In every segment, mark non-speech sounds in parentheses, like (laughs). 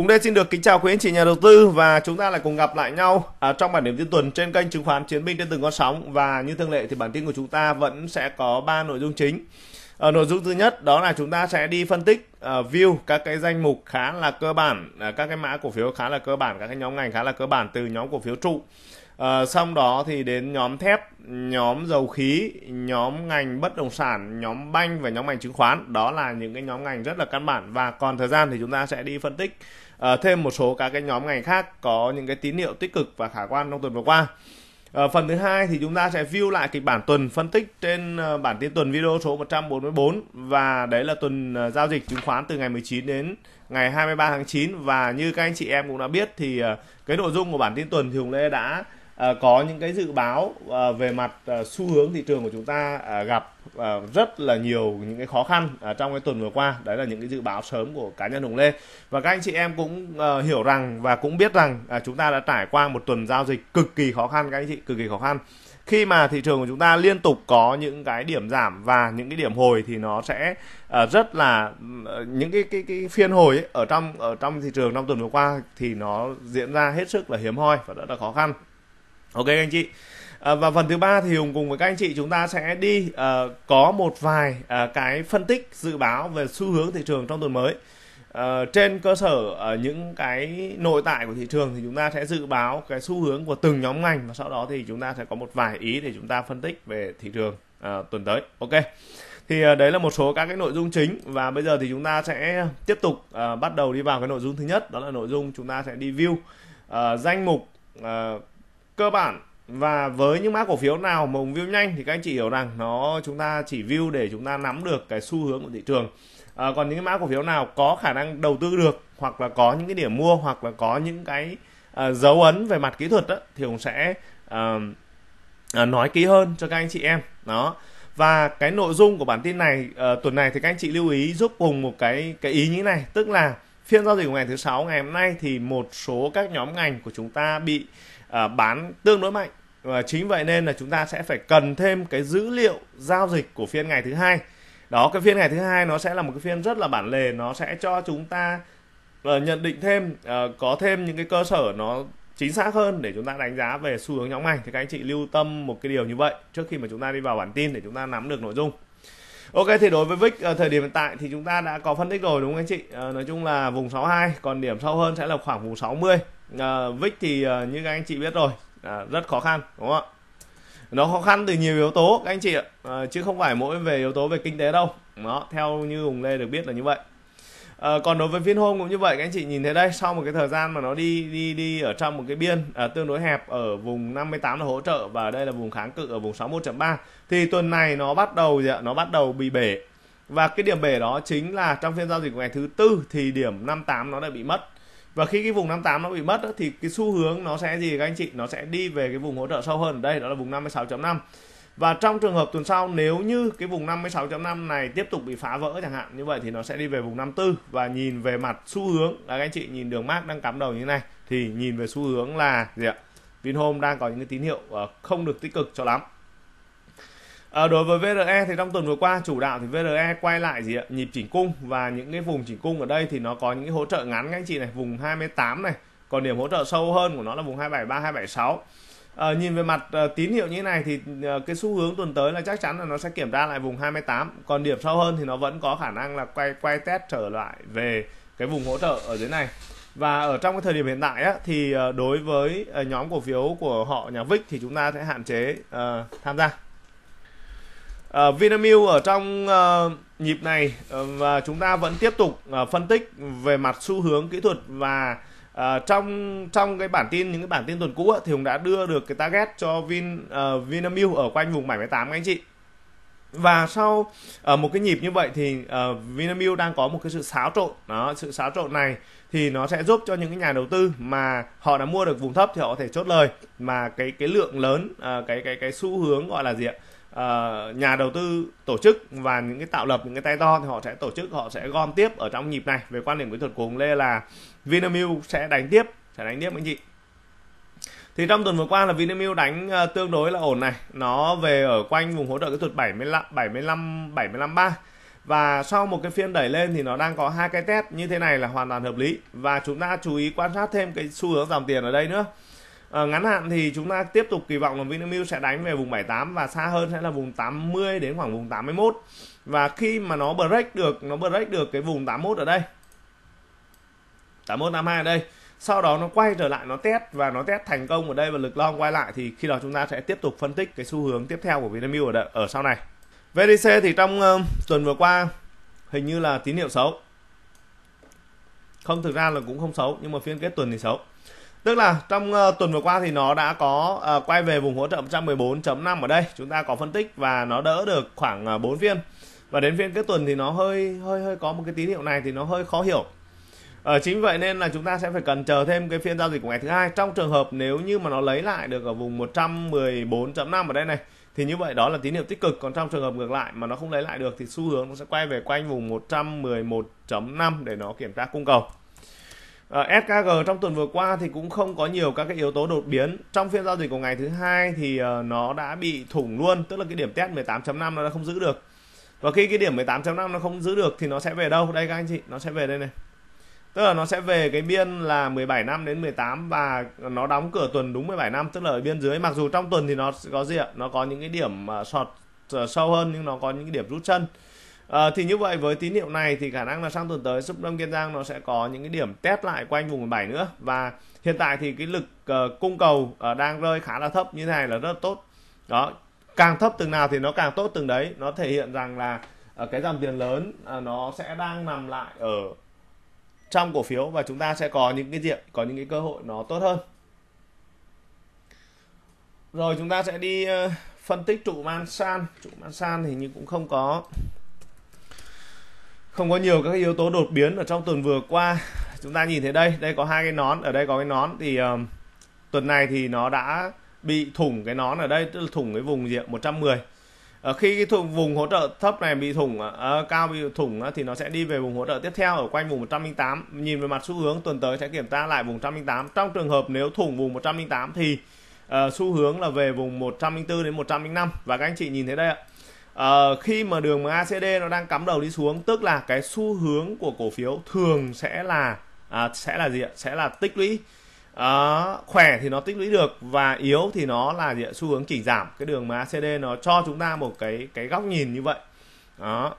Hùng đây xin được kính chào quý anh chị nhà đầu tư và chúng ta lại cùng gặp lại nhau ở à, trong bản điểm tin tuần trên kênh chứng khoán Chiến binh trên từng con sóng và như thường lệ thì bản tin của chúng ta vẫn sẽ có 3 nội dung chính. À, nội dung thứ nhất đó là chúng ta sẽ đi phân tích ờ, view các cái danh mục khá là cơ bản, à, các cái mã cổ phiếu khá là cơ bản, các cái nhóm ngành khá là cơ bản từ nhóm cổ phiếu trụ. Uh, xong đó thì đến nhóm thép, nhóm dầu khí, nhóm ngành bất động sản, nhóm banh và nhóm ngành chứng khoán. Đó là những cái nhóm ngành rất là căn bản và còn thời gian thì chúng ta sẽ đi phân tích à, thêm một số các cái nhóm ngành khác có những cái tín hiệu tích cực và khả quan trong tuần vừa qua ở ờ, phần thứ hai thì chúng ta sẽ view lại kịch bản tuần phân tích trên ờ, bản tin tuần video số 144 và đấy là tuần giao dịch chứng khoán từ ngày 19 đến ngày 23 tháng 9 và như các anh chị em cũng đã biết thì cái nội dung của bản tin tuần thì Hùng Lê đã Ờ, có những cái dự báo ờ, về mặt ờ, xu hướng thị trường của chúng ta gặp rất là nhiều những cái khó khăn trong cái tuần vừa qua đấy là những cái dự báo sớm của cá nhân Hùng Lê và các anh chị em cũng hiểu rằng và cũng biết rằng chúng ta đã trải qua một tuần giao dịch cực kỳ khó khăn các anh chị cực kỳ khó khăn khi mà thị trường của chúng ta liên tục có những cái điểm giảm và những cái điểm hồi thì nó sẽ rất là những cái cái cái phiên hồi ấy, ở trong ở trong thị trường trong tuần vừa qua thì nó diễn ra hết sức là hiếm hoi và rất là khó khăn ok anh chị À, và phần thứ ba thì hùng cùng với các anh chị chúng ta sẽ đi uh, có một vài uh, cái phân tích dự báo về xu hướng thị trường trong tuần mới uh, trên cơ sở uh, những cái nội tại của thị trường thì chúng ta sẽ dự báo cái xu hướng của từng nhóm ngành và sau đó thì chúng ta sẽ có một vài ý để chúng ta phân tích về thị trường uh, tuần tới ok thì đấy là một số các cái nội dung chính và bây giờ thì chúng ta sẽ tiếp tục uh, bắt đầu đi vào cái nội dung thứ nhất đó là nội dung chúng ta sẽ đi view uh, danh mục uh, cơ bản và với những mã cổ phiếu nào mà view nhanh thì các anh chị hiểu rằng nó chúng ta chỉ view để chúng ta nắm được cái xu hướng của thị trường à, còn những cái mã cổ phiếu nào có khả năng đầu tư được hoặc là có những cái điểm mua hoặc là có những cái uh, dấu ấn về mặt kỹ thuật đó, thì ông sẽ uh, nói kỹ hơn cho các anh chị em đó và cái nội dung của bản tin này uh, tuần này thì các anh chị lưu ý giúp cùng một cái cái ý như này tức là phiên giao dịch của ngày thứ sáu ngày hôm nay thì một số các nhóm ngành của chúng ta bị À, bán tương đối mạnh và chính vậy nên là chúng ta sẽ phải cần thêm cái dữ liệu giao dịch của phiên ngày thứ hai đó cái phiên ngày thứ hai nó sẽ là một cái phiên rất là bản lề nó sẽ cho chúng ta là ờ, nhận định thêm uh, có thêm những cái cơ sở nó chính xác hơn để chúng ta đánh giá về xu hướng nhóm ngành thì các anh chị lưu tâm một cái điều như vậy trước khi mà chúng ta đi vào bản tin để chúng ta nắm được nội dung Ok thì đối với VIX ở ờ, thời điểm hiện tại thì chúng ta đã có phân tích rồi đúng không anh chị? À, nói chung là vùng 62 còn điểm sâu hơn sẽ là khoảng vùng 60 à, ờ, vick thì à, như các anh chị biết rồi à, rất khó khăn đúng không ạ nó khó khăn từ nhiều yếu tố các anh chị ạ à, chứ không phải mỗi về yếu tố về kinh tế đâu Nó theo như hùng lê được biết là như vậy à, còn đối với phiên hôm cũng như vậy các anh chị nhìn thấy đây sau một cái thời gian mà nó đi đi đi ở trong một cái biên à, tương đối hẹp ở vùng 58 là hỗ trợ và đây là vùng kháng cự ở vùng 61.3 thì tuần này nó bắt đầu gì ạ nó bắt đầu bị bể và cái điểm bể đó chính là trong phiên giao dịch của ngày thứ tư thì điểm 58 nó đã bị mất và khi cái vùng 58 nó bị mất đó, thì cái xu hướng nó sẽ gì các anh chị nó sẽ đi về cái vùng hỗ trợ sâu hơn ở đây đó là vùng 56.5 và trong trường hợp tuần sau nếu như cái vùng 56.5 này tiếp tục bị phá vỡ chẳng hạn như vậy thì nó sẽ đi về vùng 54 và nhìn về mặt xu hướng là các anh chị nhìn đường mát đang cắm đầu như thế này thì nhìn về xu hướng là gì ạ Vinhome đang có những cái tín hiệu ờ, không được tích cực cho lắm À, đối với VRE thì trong tuần vừa qua chủ đạo thì VRE quay lại gì ạ? Nhịp chỉnh cung và những cái vùng chỉnh cung ở đây thì nó có những cái hỗ trợ ngắn các anh chị này, vùng 28 này. Còn điểm hỗ trợ sâu hơn của nó là vùng 273 276. À, nhìn về mặt à, tín hiệu như thế này thì à, cái xu hướng tuần tới là chắc chắn là nó sẽ kiểm tra lại vùng 28. Còn điểm sâu hơn thì nó vẫn có khả năng là quay quay test trở lại về cái vùng hỗ trợ ở dưới này. Và ở trong cái thời điểm hiện tại á, thì à, đối với à, nhóm cổ phiếu của họ nhà VIX thì chúng ta sẽ hạn chế à, tham gia. Ờ, Vinamilk ở trong uh, nhịp này uh, và chúng ta vẫn tiếp tục uh, phân tích về mặt xu hướng kỹ thuật và uh, trong trong cái bản tin những cái bản tin tuần cũ thì Hùng đã đưa được cái target cho Vin uh, Vinamilk ở quanh vùng 78 các anh chị và sau ở uh, một cái nhịp như vậy thì uh, Vinamilk đang có một cái sự xáo trộn đó sự xáo trộn này thì nó sẽ giúp cho những cái nhà đầu tư mà họ đã mua được vùng thấp thì họ có thể chốt lời mà cái cái lượng lớn uh, cái cái cái xu hướng gọi là gì ạ uh, nhà đầu tư tổ chức và những cái tạo lập những cái tay to thì họ sẽ tổ chức họ sẽ gom tiếp ở trong nhịp này về quan điểm kỹ thuật của ông Lê là Vinamilk sẽ đánh tiếp sẽ đánh tiếp anh chị thì trong tuần vừa qua là Vinamilk đánh ờ, tương đối là ổn này nó về ở quanh vùng hỗ trợ kỹ thuật 75 75 75 3 và sau một cái phiên đẩy lên thì nó đang có hai cái test như thế này là hoàn toàn hợp lý và chúng ta chú ý quan sát thêm cái xu hướng dòng tiền ở đây nữa À, ngắn hạn thì chúng ta tiếp tục kỳ vọng là Vinamilk sẽ đánh về vùng 78 và xa hơn sẽ là vùng 80 đến khoảng vùng 81. Và khi mà nó break được, nó break được cái vùng 81 ở đây. 81 82 ở đây. Sau đó nó quay trở lại nó test và nó test thành công ở đây và lực long quay lại thì khi đó chúng ta sẽ tiếp tục phân tích cái xu hướng tiếp theo của Vinamilk ở đợi, ở sau này. VDC thì trong uh, tuần vừa qua hình như là tín hiệu xấu. Không thực ra là cũng không xấu nhưng mà phiên kết tuần thì xấu. Tức là trong uh, tuần vừa qua thì nó đã có uh, quay về vùng hỗ trợ 114.5 ở đây, chúng ta có phân tích và nó đỡ được khoảng uh, 4 phiên. Và đến phiên kết tuần thì nó hơi hơi hơi có một cái tín hiệu này thì nó hơi khó hiểu. uh, chính vậy nên là chúng ta sẽ phải cần chờ thêm cái phiên giao dịch của ngày thứ hai trong trường hợp nếu như mà nó lấy lại được ở vùng 114.5 ở đây này thì như vậy đó là tín hiệu tích cực còn trong trường hợp ngược lại mà nó không lấy lại được thì xu hướng nó sẽ quay về quanh vùng 111.5 để nó kiểm tra cung cầu À, ờ, SKG trong tuần vừa qua thì cũng không có nhiều các cái yếu tố đột biến. Trong phiên giao dịch của ngày thứ hai thì uh, nó đã bị thủng luôn, tức là cái điểm test 18.5 nó đã không giữ được. Và khi cái điểm 18.5 nó không giữ được thì nó sẽ về đâu? Đây các anh chị, nó sẽ về đây này. Tức là nó sẽ về cái biên là 17 năm đến 18 và nó đóng cửa tuần đúng 17 năm, tức là ở biên dưới. Mặc dù trong tuần thì nó có gì ạ? Nó có những cái điểm uh, sọt uh, sâu hơn nhưng nó có những cái điểm rút chân À, thì như vậy với tín hiệu này thì khả năng là sang tuần tới súp đông kiên giang nó sẽ có những cái điểm test lại quanh vùng 17 nữa và hiện tại thì cái lực uh, cung cầu uh, đang rơi khá là thấp như thế này là rất là tốt đó càng thấp từng nào thì nó càng tốt từng đấy nó thể hiện rằng là uh, cái dòng tiền lớn uh, nó sẽ đang nằm lại ở trong cổ phiếu và chúng ta sẽ có những cái diện có những cái cơ hội nó tốt hơn rồi chúng ta sẽ đi uh, phân tích trụ man san trụ man san thì như cũng không có không có nhiều các yếu tố đột biến ở trong tuần vừa qua chúng ta nhìn thấy đây đây có hai cái nón ở đây có cái nón thì uh, tuần này thì nó đã bị thủng cái nón ở đây tức là thủng cái vùng diện 110 ở ờ, khi cái thùng vùng hỗ trợ thấp này bị thủng uh, cao bị thủng uh, thì nó sẽ đi về vùng hỗ trợ tiếp theo ở quanh vùng 108 nhìn về mặt xu hướng tuần tới sẽ kiểm tra lại vùng 108 trong trường hợp nếu thủng vùng 108 thì uh, xu hướng là về vùng 104 đến 105 và các anh chị nhìn thấy đây ạ uh, khi mà đường ACD nó đang cắm đầu đi xuống tức là cái xu hướng của cổ phiếu thường sẽ là uh, sẽ là gì ạ sẽ là tích lũy uh, khỏe thì nó tích lũy được và yếu thì nó là gì ạ? xu hướng chỉ giảm cái đường mà ACD nó cho chúng ta một cái cái góc nhìn như vậy đó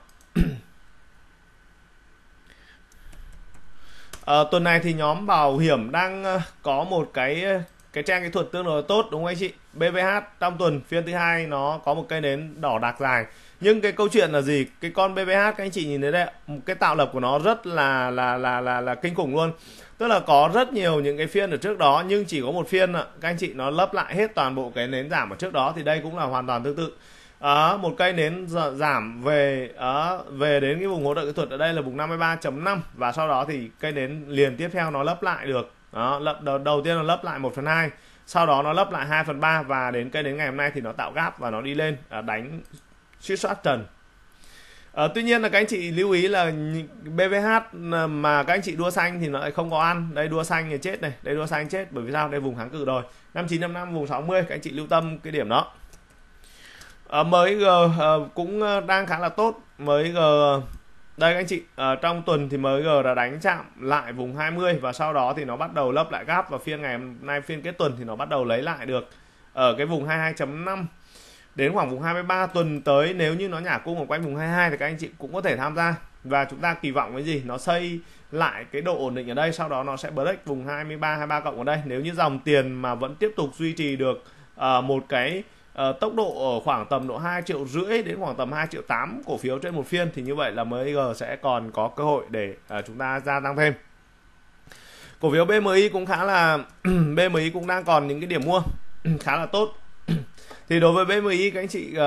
À, tuần này thì nhóm bảo hiểm đang có một cái cái trang kỹ thuật tương đối tốt đúng không anh chị BVH trong tuần phiên thứ hai nó có một cây nến đỏ đặc dài nhưng cái câu chuyện là gì cái con BVH các anh chị nhìn thấy đấy một cái tạo lập của nó rất là là là là là kinh khủng luôn tức là có rất nhiều những cái phiên ở trước đó nhưng chỉ có một phiên các anh chị nó lấp lại hết toàn bộ cái nến giảm ở trước đó thì đây cũng là hoàn toàn tương tự à, một cây nến giảm về à, về đến cái vùng hỗ trợ kỹ thuật ở đây là vùng 53.5 và sau đó thì cây nến liền tiếp theo nó lấp lại được đó lập đầu, đầu tiên là lấp lại 1 phần 2 sau đó nó lấp lại 2 phần 3 và đến cái đến ngày hôm nay thì nó tạo gáp và nó đi lên à, đánh suýt soát trần À, tuy nhiên là các anh chị lưu ý là BVH ờ, mà các anh chị đua xanh thì nó lại không có ăn đây đua xanh thì chết này đây đua xanh chết bởi vì sao đây vùng kháng cự rồi 5955 vùng 60 các anh chị lưu tâm cái điểm đó à, MXG à, cũng ờ, đang khá là tốt MXG đây anh chị, ở ờ, trong tuần thì MG đã đánh chạm lại vùng 20 và sau đó thì nó bắt đầu lấp lại gap và phiên ngày hôm nay phiên kết tuần thì nó bắt đầu lấy lại được ở cái vùng 22.5 đến khoảng vùng 23 tuần tới nếu như nó nhả cung ở quanh vùng 22 thì các anh chị cũng có thể tham gia và chúng ta kỳ vọng cái gì nó xây lại cái độ ổn định ở đây sau đó nó sẽ break vùng 23 23 cộng ở đây nếu như dòng tiền mà vẫn tiếp tục duy trì được uh, một cái Ờ, tốc độ ở khoảng tầm độ 2 triệu rưỡi đến khoảng tầm 2 triệu 8 cổ phiếu trên một phiên thì như vậy là MIG sẽ còn có cơ hội để uh, chúng ta gia tăng thêm cổ phiếu BMI cũng khá là (clears throat) BMI cũng đang còn những cái điểm mua (clears throat) khá là tốt (clears throat) thì đối với BMI các anh chị uh,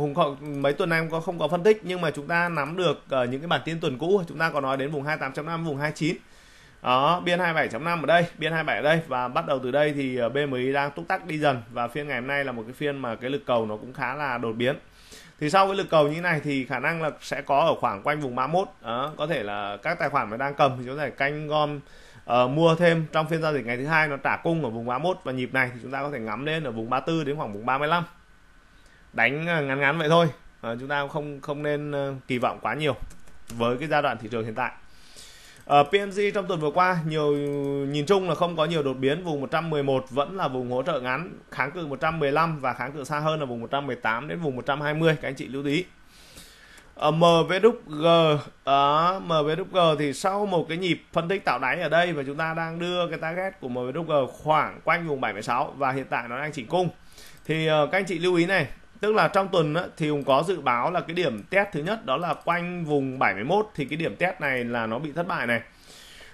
Hùng Khọ mấy tuần nay có không có phân tích nhưng mà chúng ta nắm được uh, những cái bản tin tuần cũ chúng ta có nói đến vùng 28.5 vùng 29 đó biên 27.5 ở đây biên 27 ở đây và bắt đầu từ đây thì ờ, BMI đang túc tắc đi dần và phiên ngày hôm nay là một cái phiên mà cái lực cầu nó cũng khá là đột biến thì sau cái lực cầu như thế này thì khả năng là sẽ có ở khoảng quanh vùng 31 đó, có thể là các tài khoản mà đang cầm thì chúng ta canh gom uh, mua thêm trong phiên giao dịch ngày thứ hai nó trả cung ở vùng 31 và nhịp này thì chúng ta có thể ngắm lên ở vùng 34 đến khoảng vùng 35 đánh ờ, ngắn ngắn vậy thôi uh, chúng ta không không nên uh, kỳ vọng quá nhiều với cái giai đoạn thị trường hiện tại ở ờ, PNG trong tuần vừa qua nhiều nhìn chung là không có nhiều đột biến, vùng 111 vẫn là vùng hỗ trợ ngắn, kháng cự 115 và kháng cự xa hơn là vùng 118 đến vùng 120 các anh chị lưu ý. Ở ờ, MVG ở ờ, MVG thì sau một cái nhịp phân tích tạo đáy ở đây và chúng ta đang đưa cái target của MVG khoảng quanh vùng 76 và hiện tại nó đang chỉnh cung. Thì các anh chị lưu ý này, tức là trong tuần á, thì cũng có dự báo là cái điểm test thứ nhất đó là quanh vùng 71 thì cái điểm test này là nó bị thất bại này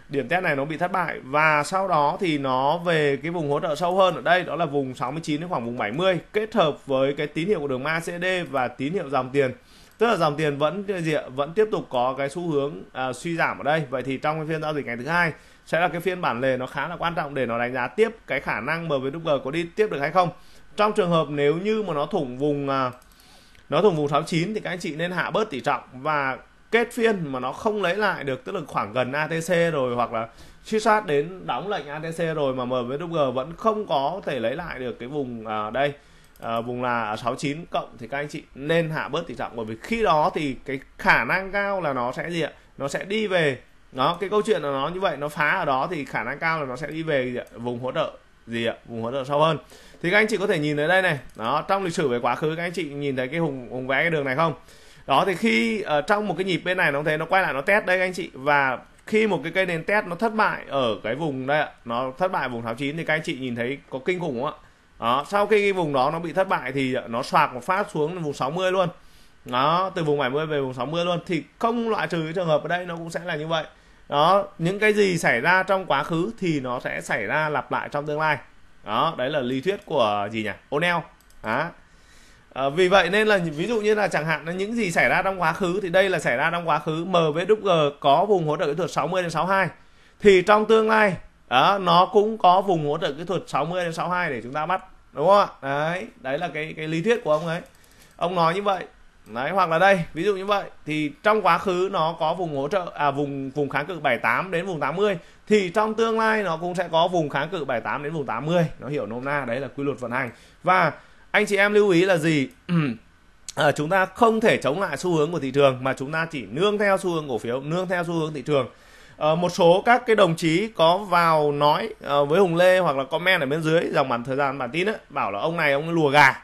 điểm test này nó bị thất bại và sau đó thì nó về cái vùng hỗ trợ sâu hơn ở đây đó là vùng 69 đến khoảng vùng 70 kết hợp với cái tín hiệu của đường MACD và tín hiệu dòng tiền tức là dòng tiền vẫn vẫn tiếp tục có cái xu hướng à, suy giảm ở đây vậy thì trong cái phiên giao dịch ngày thứ hai sẽ là cái phiên bản lề nó khá là quan trọng để nó đánh giá tiếp cái khả năng MWG có đi tiếp được hay không trong trường hợp nếu như mà nó thủng vùng à, nó thủng vùng 69 thì các anh chị nên hạ bớt tỷ trọng và kết phiên mà nó không lấy lại được tức là khoảng gần ATC rồi hoặc là truy sát đến đóng lệnh ATC rồi mà MWG vẫn không có thể lấy lại được cái vùng à, đây à, vùng là 69 cộng thì các anh chị nên hạ bớt tỷ trọng bởi vì khi đó thì cái khả năng cao là nó sẽ gì ạ nó sẽ đi về nó cái câu chuyện là nó như vậy nó phá ở đó thì khả năng cao là nó sẽ đi về gì ạ? vùng hỗ trợ gì ạ vùng hỗ trợ sâu hơn thì các anh chị có thể nhìn thấy đây này đó trong lịch sử về quá khứ các anh chị nhìn thấy cái hùng hùng vẽ cái đường này không đó thì khi ở ờ, uh, trong một cái nhịp bên này nó thấy nó quay lại nó test đây các anh chị và khi một cái cây nền test nó thất bại ở cái vùng đây ạ nó thất bại vùng chín thì các anh chị nhìn thấy có kinh khủng không ạ đó, sau khi cái vùng đó nó bị thất bại thì nó xoạc một phát xuống vùng 60 luôn đó từ vùng 70 về vùng 60 luôn thì không loại trừ cái trường hợp ở đây nó cũng sẽ là như vậy đó những cái gì xảy ra trong quá khứ thì nó sẽ xảy ra lặp lại trong tương lai đó đấy là lý thuyết của gì nhỉ O'Neill đó à, vì vậy nên là ví dụ như là chẳng hạn là những gì xảy ra trong quá khứ thì đây là xảy ra trong quá khứ M với MVWG có vùng hỗ trợ kỹ thuật 60 đến 62 thì trong tương lai đó, nó cũng có vùng hỗ trợ kỹ thuật 60 đến 62 để chúng ta bắt đúng không ạ đấy đấy là cái cái lý thuyết của ông ấy ông nói như vậy Đấy, hoặc là đây ví dụ như vậy thì trong quá khứ nó có vùng hỗ trợ à vùng vùng kháng cự 78 đến vùng 80 thì trong tương lai nó cũng sẽ có vùng kháng cự 78 đến vùng 80 nó hiểu nôm na đấy là quy luật vận hành và anh chị em lưu ý là gì (clears throat) à, chúng ta không thể chống lại xu hướng của thị trường mà chúng ta chỉ nương theo xu hướng cổ phiếu nương theo xu hướng thị trường à, một số các cái đồng chí có vào nói à, với Hùng Lê hoặc là comment ở bên dưới dòng bản thời gian bản tin ấy, bảo là ông này ông lùa gà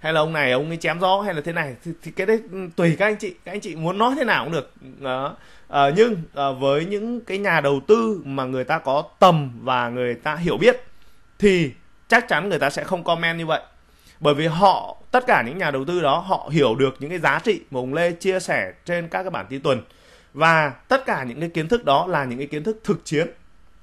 hay là ông này ông ấy chém gió hay là thế này thì, thì cái đấy ừ, tùy các anh chị các anh chị muốn nói thế nào cũng được đó à, nhưng à, với những cái nhà đầu tư mà người ta có tầm và người ta hiểu biết thì chắc chắn người ta sẽ không comment như vậy bởi vì họ tất cả những nhà đầu tư đó họ hiểu được những cái giá trị mà ông Lê chia sẻ trên các cái bản tin tuần và tất cả những cái kiến thức đó là những cái kiến thức thực chiến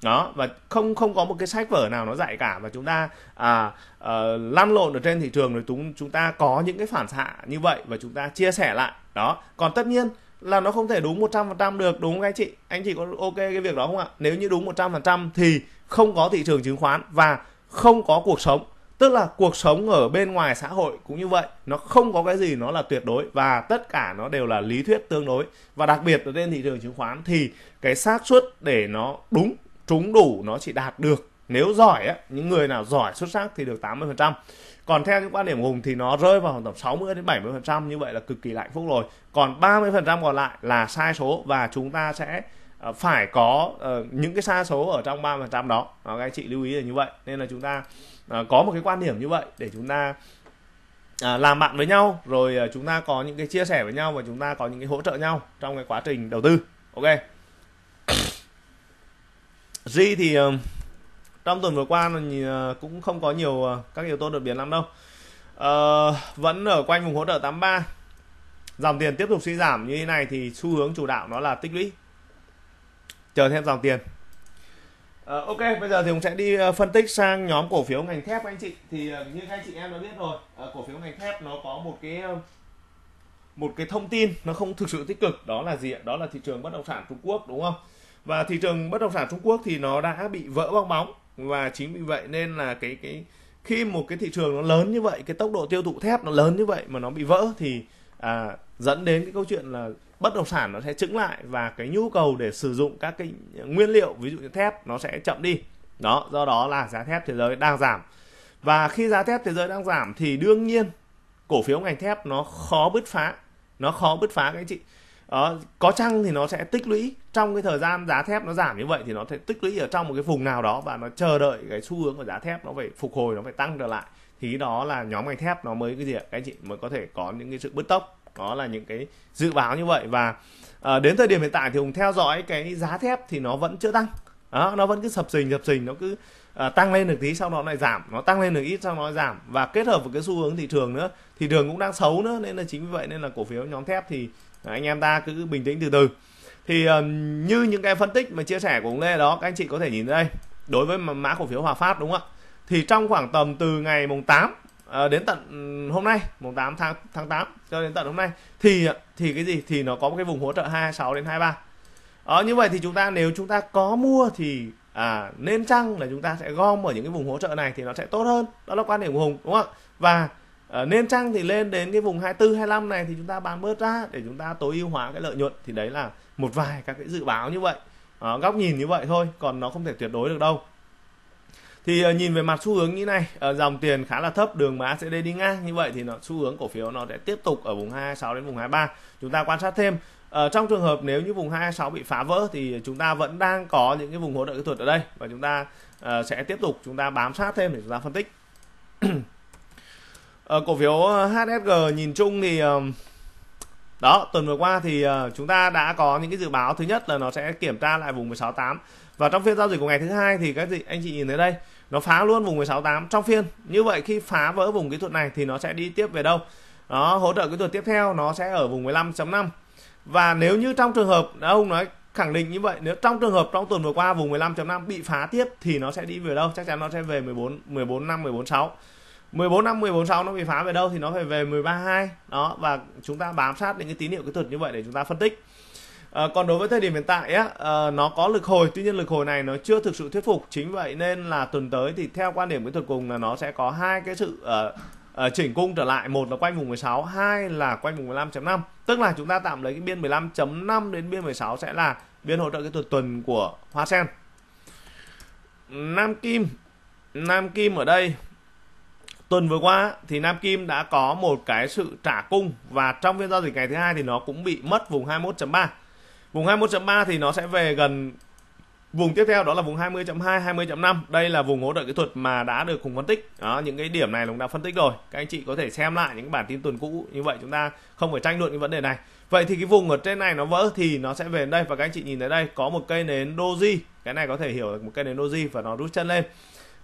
đó và không không có một cái sách vở nào nó dạy cả và chúng ta à, à, lăn lộn ở trên thị trường rồi chúng chúng ta có những cái phản xạ như vậy và chúng ta chia sẻ lại đó còn tất nhiên là nó không thể đúng 100% được đúng không anh chị anh chị có ok cái việc đó không ạ nếu như đúng 100% thì không có thị trường chứng khoán và không có cuộc sống tức là cuộc sống ở bên ngoài xã hội cũng như vậy nó không có cái gì nó là tuyệt đối và tất cả nó đều là lý thuyết tương đối và đặc biệt ở trên thị trường chứng khoán thì cái xác suất để nó đúng trúng đủ nó chỉ đạt được nếu giỏi á, những người nào giỏi xuất sắc thì được 80%. Còn theo những quan điểm của Hùng thì nó rơi vào khoảng tầm 60 đến 70% như vậy là cực kỳ hạnh phúc rồi. Còn 30% còn lại là sai số và chúng ta sẽ ờ, phải có ờ, những cái sai số ở trong phần trăm đó. Các anh chị lưu ý là như vậy. Nên là chúng ta ờ, có một cái quan điểm như vậy để chúng ta À, làm bạn với nhau rồi chúng ta có những cái chia sẻ với nhau và chúng ta có những cái hỗ trợ nhau trong cái quá trình đầu tư ok G thì ờ, trong tuần vừa qua ờ, cũng không có nhiều ờ, các yếu tố đột biến lắm đâu à, vẫn ở quanh vùng hỗ trợ 83 dòng tiền tiếp tục suy giảm như thế này thì xu hướng chủ đạo nó là tích lũy chờ thêm dòng tiền à, ok bây giờ thì cũng sẽ đi phân tích sang nhóm cổ phiếu ngành thép anh chị thì như các anh chị em đã biết rồi cổ phiếu ngành thép nó có một cái một cái thông tin nó không thực sự tích cực đó là gì đó là thị trường bất động sản Trung Quốc đúng không và thị trường bất động sản Trung Quốc thì nó đã bị vỡ bong bóng và chính vì vậy nên là cái cái khi một cái thị trường nó lớn như vậy cái tốc độ tiêu thụ thép nó lớn như vậy mà nó bị vỡ thì à, dẫn đến cái câu chuyện là bất động sản nó sẽ chững lại và cái nhu cầu để sử dụng các cái nguyên liệu ví dụ như thép nó sẽ chậm đi đó do đó là giá thép thế giới đang giảm và khi giá thép thế giới đang giảm thì đương nhiên cổ phiếu ngành thép nó khó bứt phá nó khó bứt phá các anh chị đó, có chăng thì nó sẽ tích lũy trong cái thời gian giá thép nó giảm như vậy thì nó sẽ tích lũy ở trong một cái vùng nào đó và nó chờ đợi cái xu hướng của giá thép nó phải phục hồi nó phải tăng trở lại thì đó là nhóm ngành thép nó mới cái gì ạ các anh chị mới có thể có những cái sự bứt tốc đó là những cái dự báo như vậy và à, đến thời điểm hiện tại thì hùng theo dõi cái giá thép thì nó vẫn chưa tăng đó, nó vẫn cứ sập sình sập sình nó cứ à, tăng lên được tí sau đó lại giảm nó tăng lên được ít sau đó giảm và kết hợp với cái xu hướng thị trường nữa thị trường cũng đang xấu nữa nên là chính vì vậy nên là cổ phiếu nhóm thép thì à, anh em ta cứ bình tĩnh từ từ thì uh, như những cái phân tích mà chia sẻ của ông Lê đó các anh chị có thể nhìn đây đối với mã cổ phiếu Hòa Phát đúng không ạ thì trong khoảng tầm từ ngày mùng 8 uh, ờ, đến tận ừ, hôm nay mùng 8 tháng tháng 8 cho đến tận hôm nay thì thì cái gì thì nó có một cái vùng hỗ trợ 26 đến 23 Ờ, như vậy thì chúng ta nếu chúng ta có mua thì à, nên chăng là chúng ta sẽ gom ở những cái vùng hỗ trợ này thì nó sẽ tốt hơn đó là quan điểm của hùng đúng không ạ và à, nên chăng thì lên đến cái vùng 24 25 này thì chúng ta bán bớt ra để chúng ta tối ưu hóa cái lợi nhuận thì đấy là một vài các cái dự báo như vậy à, góc nhìn như vậy thôi còn nó không thể tuyệt đối được đâu thì ờ, nhìn về mặt xu hướng như này dòng tiền khá là thấp đường má sẽ đi ngang như vậy thì nó xu hướng cổ phiếu nó sẽ tiếp tục ở vùng 26 đến vùng 23 chúng ta quan sát thêm Ờ, trong trường hợp nếu như vùng 226 bị phá vỡ thì chúng ta vẫn đang có những cái vùng hỗ trợ kỹ thuật ở đây và chúng ta uh, sẽ tiếp tục chúng ta bám sát thêm để chúng ta phân tích. (clears throat) ờ, cổ phiếu ờ, HSG nhìn chung thì uh, đó tuần vừa qua thì uh, chúng ta đã có những cái dự báo thứ nhất là nó sẽ kiểm tra lại vùng 168 và trong phiên giao dịch của ngày thứ hai thì các gì anh chị nhìn thấy đây nó phá luôn vùng 168 trong phiên như vậy khi phá vỡ vùng kỹ thuật này thì nó sẽ đi tiếp về đâu đó hỗ trợ kỹ thuật tiếp theo nó sẽ ở vùng 15.5 và nếu như trong trường hợp ông nói khẳng định như vậy nếu trong trường hợp trong tuần vừa qua vùng 15.5 bị phá tiếp thì nó sẽ đi về đâu chắc chắn nó sẽ về 14 14 năm 14 6 14 năm 14 6 nó bị phá về đâu thì nó phải về 13 2 đó và chúng ta bám sát những cái tín hiệu kỹ thuật như vậy để chúng ta phân tích à, còn đối với thời điểm hiện tại á, à, nó có lực hồi tuy nhiên lực hồi này nó chưa thực sự thuyết phục chính vậy nên là tuần tới thì theo quan điểm kỹ thuật cùng là nó sẽ có hai cái sự uh, uh, chỉnh cung trở lại một là quanh vùng 16 hai là quanh vùng 15.5 tức là chúng ta tạm lấy cái biên 15.5 đến biên 16 sẽ là biên hỗ trợ kỹ thuật tuần của hoa sen Nam Kim Nam Kim ở đây tuần vừa qua thì Nam Kim đã có một cái sự trả cung và trong phiên giao dịch ngày thứ hai thì nó cũng bị mất vùng 21.3 vùng 21.3 thì nó sẽ về gần Vùng tiếp theo đó là vùng 20.2, 20.5. Đây là vùng hỗ trợ kỹ thuật mà đã được cùng phân tích. Đó, những cái điểm này cũng đã phân tích rồi. Các anh chị có thể xem lại những bản tin tuần cũ. Như vậy chúng ta không phải tranh luận cái vấn đề này. Vậy thì cái vùng ở trên này nó vỡ thì nó sẽ về đến đây và các anh chị nhìn thấy đây có một cây nến doji. Cái này có thể hiểu là một cây nến doji và nó rút chân lên.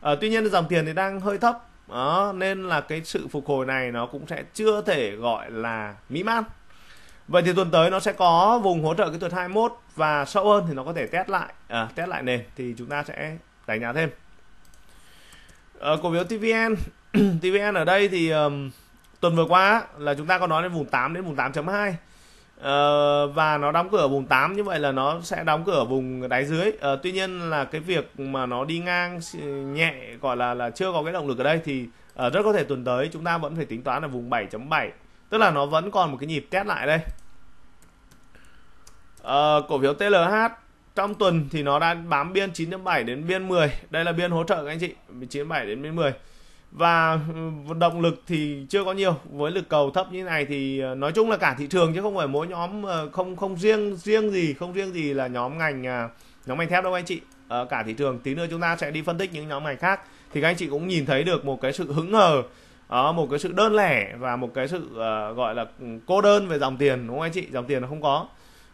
À, tuy nhiên dòng tiền thì đang hơi thấp đó nên là cái sự phục hồi này nó cũng sẽ chưa thể gọi là mỹ man Vậy thì tuần tới nó sẽ có vùng hỗ trợ kỹ thuật 21 và sâu hơn thì nó có thể test lại à, test lại nền thì chúng ta sẽ đánh giá thêm. À, cổ phiếu TVN TVN (clears throat) ở đây thì um, tuần vừa qua là chúng ta có nói đến vùng 8 đến vùng 8.2 Uh, ờ, và nó đóng cửa ở vùng 8 như vậy là nó sẽ đóng cửa ở vùng đáy dưới uh, tuy nhiên là cái việc mà nó đi ngang nhẹ gọi là là chưa có cái động lực ở đây thì uh, rất có thể tuần tới chúng ta vẫn phải tính toán là vùng 7.7 tức là nó vẫn còn một cái nhịp test lại đây Ờ, cổ phiếu TLH trong tuần thì nó đang bám biên 9.7 đến biên 10 đây là biên hỗ trợ các anh chị 9.7 đến biên 10 và ừ, động lực thì chưa có nhiều với lực cầu thấp như này thì ờ, nói chung là cả thị trường chứ không phải mỗi nhóm ờ, không không riêng riêng gì không riêng gì là nhóm ngành à, nhóm ngành thép đâu anh chị à, cả thị trường tí nữa chúng ta sẽ đi phân tích những nhóm ngành khác thì các anh chị cũng nhìn thấy được một cái sự hứng hờ đó, một cái sự đơn lẻ và một cái sự gọi là ừ, cô đơn về dòng tiền đúng không anh chị dòng tiền nó không có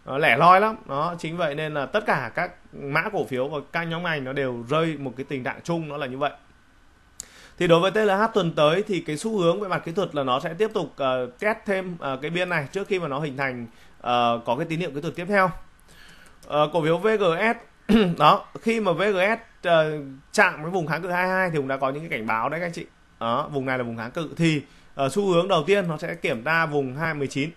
Ờ, lẻ loi lắm đó chính vậy nên là tất cả các mã cổ phiếu và các nhóm ngành nó đều rơi một cái tình trạng chung nó là như vậy thì đối với TLH tuần tới thì cái xu hướng về mặt kỹ thuật là nó sẽ tiếp tục uh, test thêm uh, cái biên này trước khi mà nó hình thành uh, có cái tín hiệu kỹ thuật tiếp theo uh, cổ phiếu VGS (clears throat) đó khi mà VGS uh, chạm với vùng kháng cự 22 thì cũng đã có những cái cảnh báo đấy các anh chị đó vùng này là vùng kháng cự thì uh, xu hướng đầu tiên nó sẽ kiểm tra vùng 219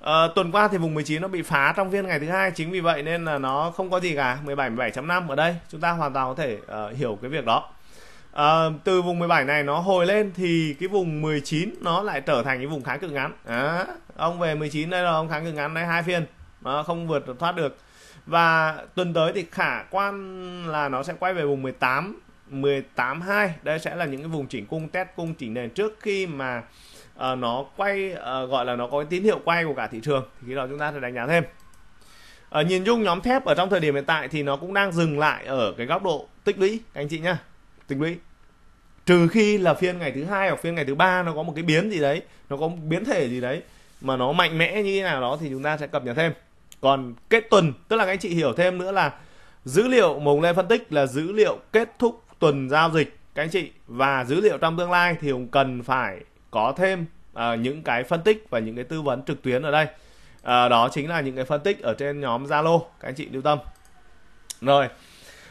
À, tuần qua thì vùng 19 nó bị phá trong phiên ngày thứ hai chính vì vậy nên là nó không có gì cả 17 17.5 ở đây chúng ta hoàn toàn có thể uh, hiểu cái việc đó à, từ vùng 17 này nó hồi lên thì cái vùng 19 nó lại trở thành cái vùng kháng cự ngắn à, ông về 19 đây là ông kháng cự ngắn đây hai phiên nó không vượt thoát được và tuần tới thì khả quan là nó sẽ quay về vùng 18 18 2 đây sẽ là những cái vùng chỉnh cung test cung chỉnh nền trước khi mà Ờ, nó quay uh, gọi là nó có cái tín hiệu quay của cả thị trường thì khi đó chúng ta sẽ đánh giá thêm uh, nhìn chung nhóm thép ở trong thời điểm hiện tại thì nó cũng đang dừng lại ở cái góc độ tích lũy các anh chị nhá tích lũy trừ khi là phiên ngày thứ hai hoặc phiên ngày thứ ba nó có một cái biến gì đấy nó có biến thể gì đấy mà nó mạnh mẽ như thế nào đó thì chúng ta sẽ cập nhật thêm còn kết tuần tức là các anh chị hiểu thêm nữa là dữ liệu mùng hùng phân tích là dữ liệu kết thúc tuần giao dịch các anh chị và dữ liệu trong tương lai thì hùng cần phải có thêm à, những cái phân tích và những cái tư vấn trực tuyến ở đây à, đó chính là những cái phân tích ở trên nhóm Zalo các anh chị lưu tâm rồi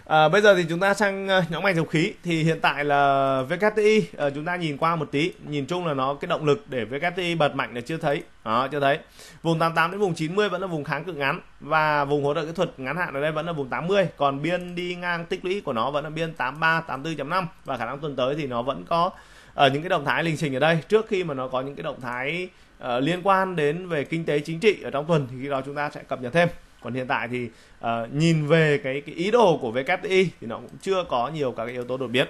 à, bây giờ thì chúng ta sang à, nhóm ngành dầu khí thì hiện tại là VKTI à, chúng ta nhìn qua một tí nhìn chung là nó cái động lực để VKTI bật mạnh là chưa thấy đó, chưa thấy vùng 88 đến vùng 90 vẫn là vùng kháng cự ngắn và vùng hỗ trợ kỹ thuật ngắn hạn ở đây vẫn là vùng 80 còn biên đi ngang tích lũy của nó vẫn là biên 83 84.5 và khả năng tuần tới thì nó vẫn có ở ờ, những cái động thái lịch trình ở đây trước khi mà nó có những cái động thái uh, liên quan đến về kinh tế chính trị ở trong tuần thì khi đó chúng ta sẽ cập nhật thêm còn hiện tại thì uh, nhìn về cái, cái ý đồ của WTI thì nó cũng chưa có nhiều các cái yếu tố đột biến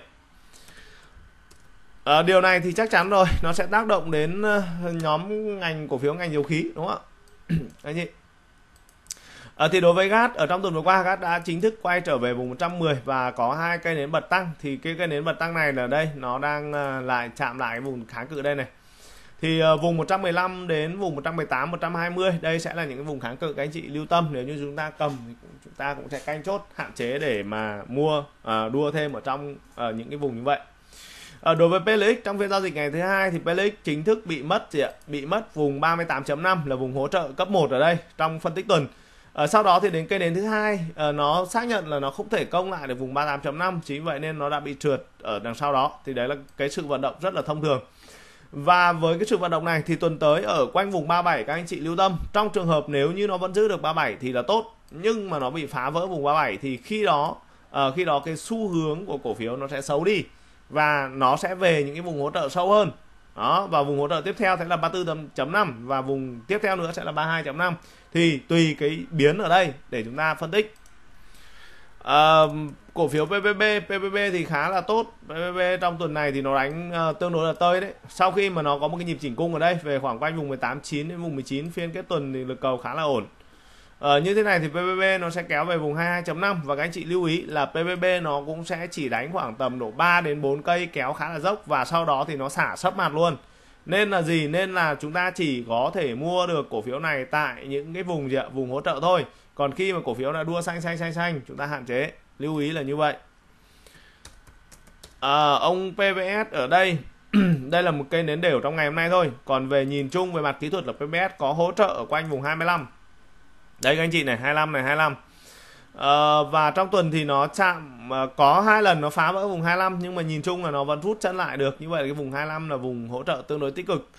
uh, điều này thì chắc chắn rồi nó sẽ tác động đến uh, nhóm ngành cổ phiếu ngành dầu khí đúng không ạ (clears throat) anh chị À, thì đối với gas ở trong tuần vừa qua gas đã chính thức quay trở về vùng 110 và có hai cây nến bật tăng thì cái cây nến bật tăng này là đây nó đang ờ, lại chạm lại cái vùng kháng cự đây này thì ờ, vùng 115 đến vùng 118 120 đây sẽ là những cái vùng kháng cự các anh chị lưu tâm nếu như chúng ta cầm thì chúng ta cũng sẽ canh chốt hạn chế để mà mua à, đua thêm ở trong à, những cái vùng như vậy à, đối với PLX trong phiên giao dịch ngày thứ hai thì PLX chính thức bị mất gì ạ bị mất vùng 38.5 là vùng hỗ trợ cấp 1 ở đây trong phân tích tuần À, sau đó thì đến cây nến thứ hai à, nó xác nhận là nó không thể công lại được vùng 38.5 chính vậy nên nó đã bị trượt ở đằng sau đó thì đấy là cái sự vận động rất là thông thường và với cái sự vận động này thì tuần tới ở quanh vùng 37 các anh chị lưu tâm trong trường hợp nếu như nó vẫn giữ được 37 thì là tốt nhưng mà nó bị phá vỡ vùng 37 thì khi đó à, khi đó cái xu hướng của cổ phiếu nó sẽ xấu đi và nó sẽ về những cái vùng hỗ trợ sâu hơn đó và vùng hỗ trợ tiếp theo sẽ là 34.5 và vùng tiếp theo nữa sẽ là 32.5 thì tùy cái biến ở đây để chúng ta phân tích à, cổ phiếu PPP PPP thì khá là tốt PPP trong tuần này thì nó đánh uh, tương đối là tơi đấy sau khi mà nó có một cái nhịp chỉnh cung ở đây về khoảng quanh vùng 18 9 đến vùng 19 phiên kết tuần thì lực cầu khá là ổn Ờ, như thế này thì PPP nó sẽ kéo về vùng 22.5 và các anh chị lưu ý là PPP nó cũng sẽ chỉ đánh khoảng tầm độ 3 đến 4 cây kéo khá là dốc và sau đó thì nó xả sấp mặt luôn nên là gì nên là chúng ta chỉ có thể mua được cổ phiếu này tại những cái vùng gì ạ vùng hỗ trợ thôi còn khi mà cổ phiếu đã đua xanh xanh xanh xanh chúng ta hạn chế lưu ý là như vậy à, ông PVS ở đây (clears throat) đây là một cây nến đều trong ngày hôm nay thôi còn về nhìn chung về mặt kỹ thuật là PVS có hỗ trợ ở quanh vùng 25 đây các anh chị này 25 này 25 Ờ, và trong tuần thì nó chạm à, có hai lần nó phá vỡ vùng 25 nhưng mà nhìn chung là nó vẫn rút chân lại được như vậy cái vùng 25 là vùng hỗ trợ tương đối tích cực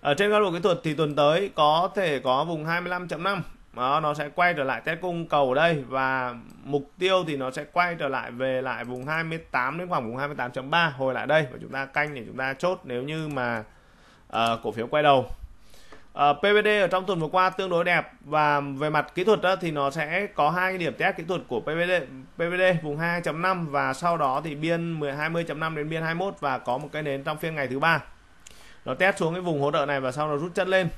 ở trên góc độ kỹ thuật thì tuần tới có thể có vùng 25.5 đó, nó sẽ quay trở lại test cung cầu ở đây và mục tiêu thì nó sẽ quay trở lại về lại vùng 28 đến khoảng vùng 28.3 hồi lại đây và chúng ta canh để chúng ta chốt nếu như mà uh, cổ phiếu quay đầu Uh, ờ, PVD ở trong tuần vừa qua tương đối đẹp và về mặt kỹ thuật đó, thì nó sẽ có hai cái điểm test kỹ thuật của PVD PVD vùng 2.5 và sau đó thì biên 20.5 đến biên 21 và có một cái nến trong phiên ngày thứ ba nó test xuống cái vùng hỗ trợ này và sau đó rút chân lên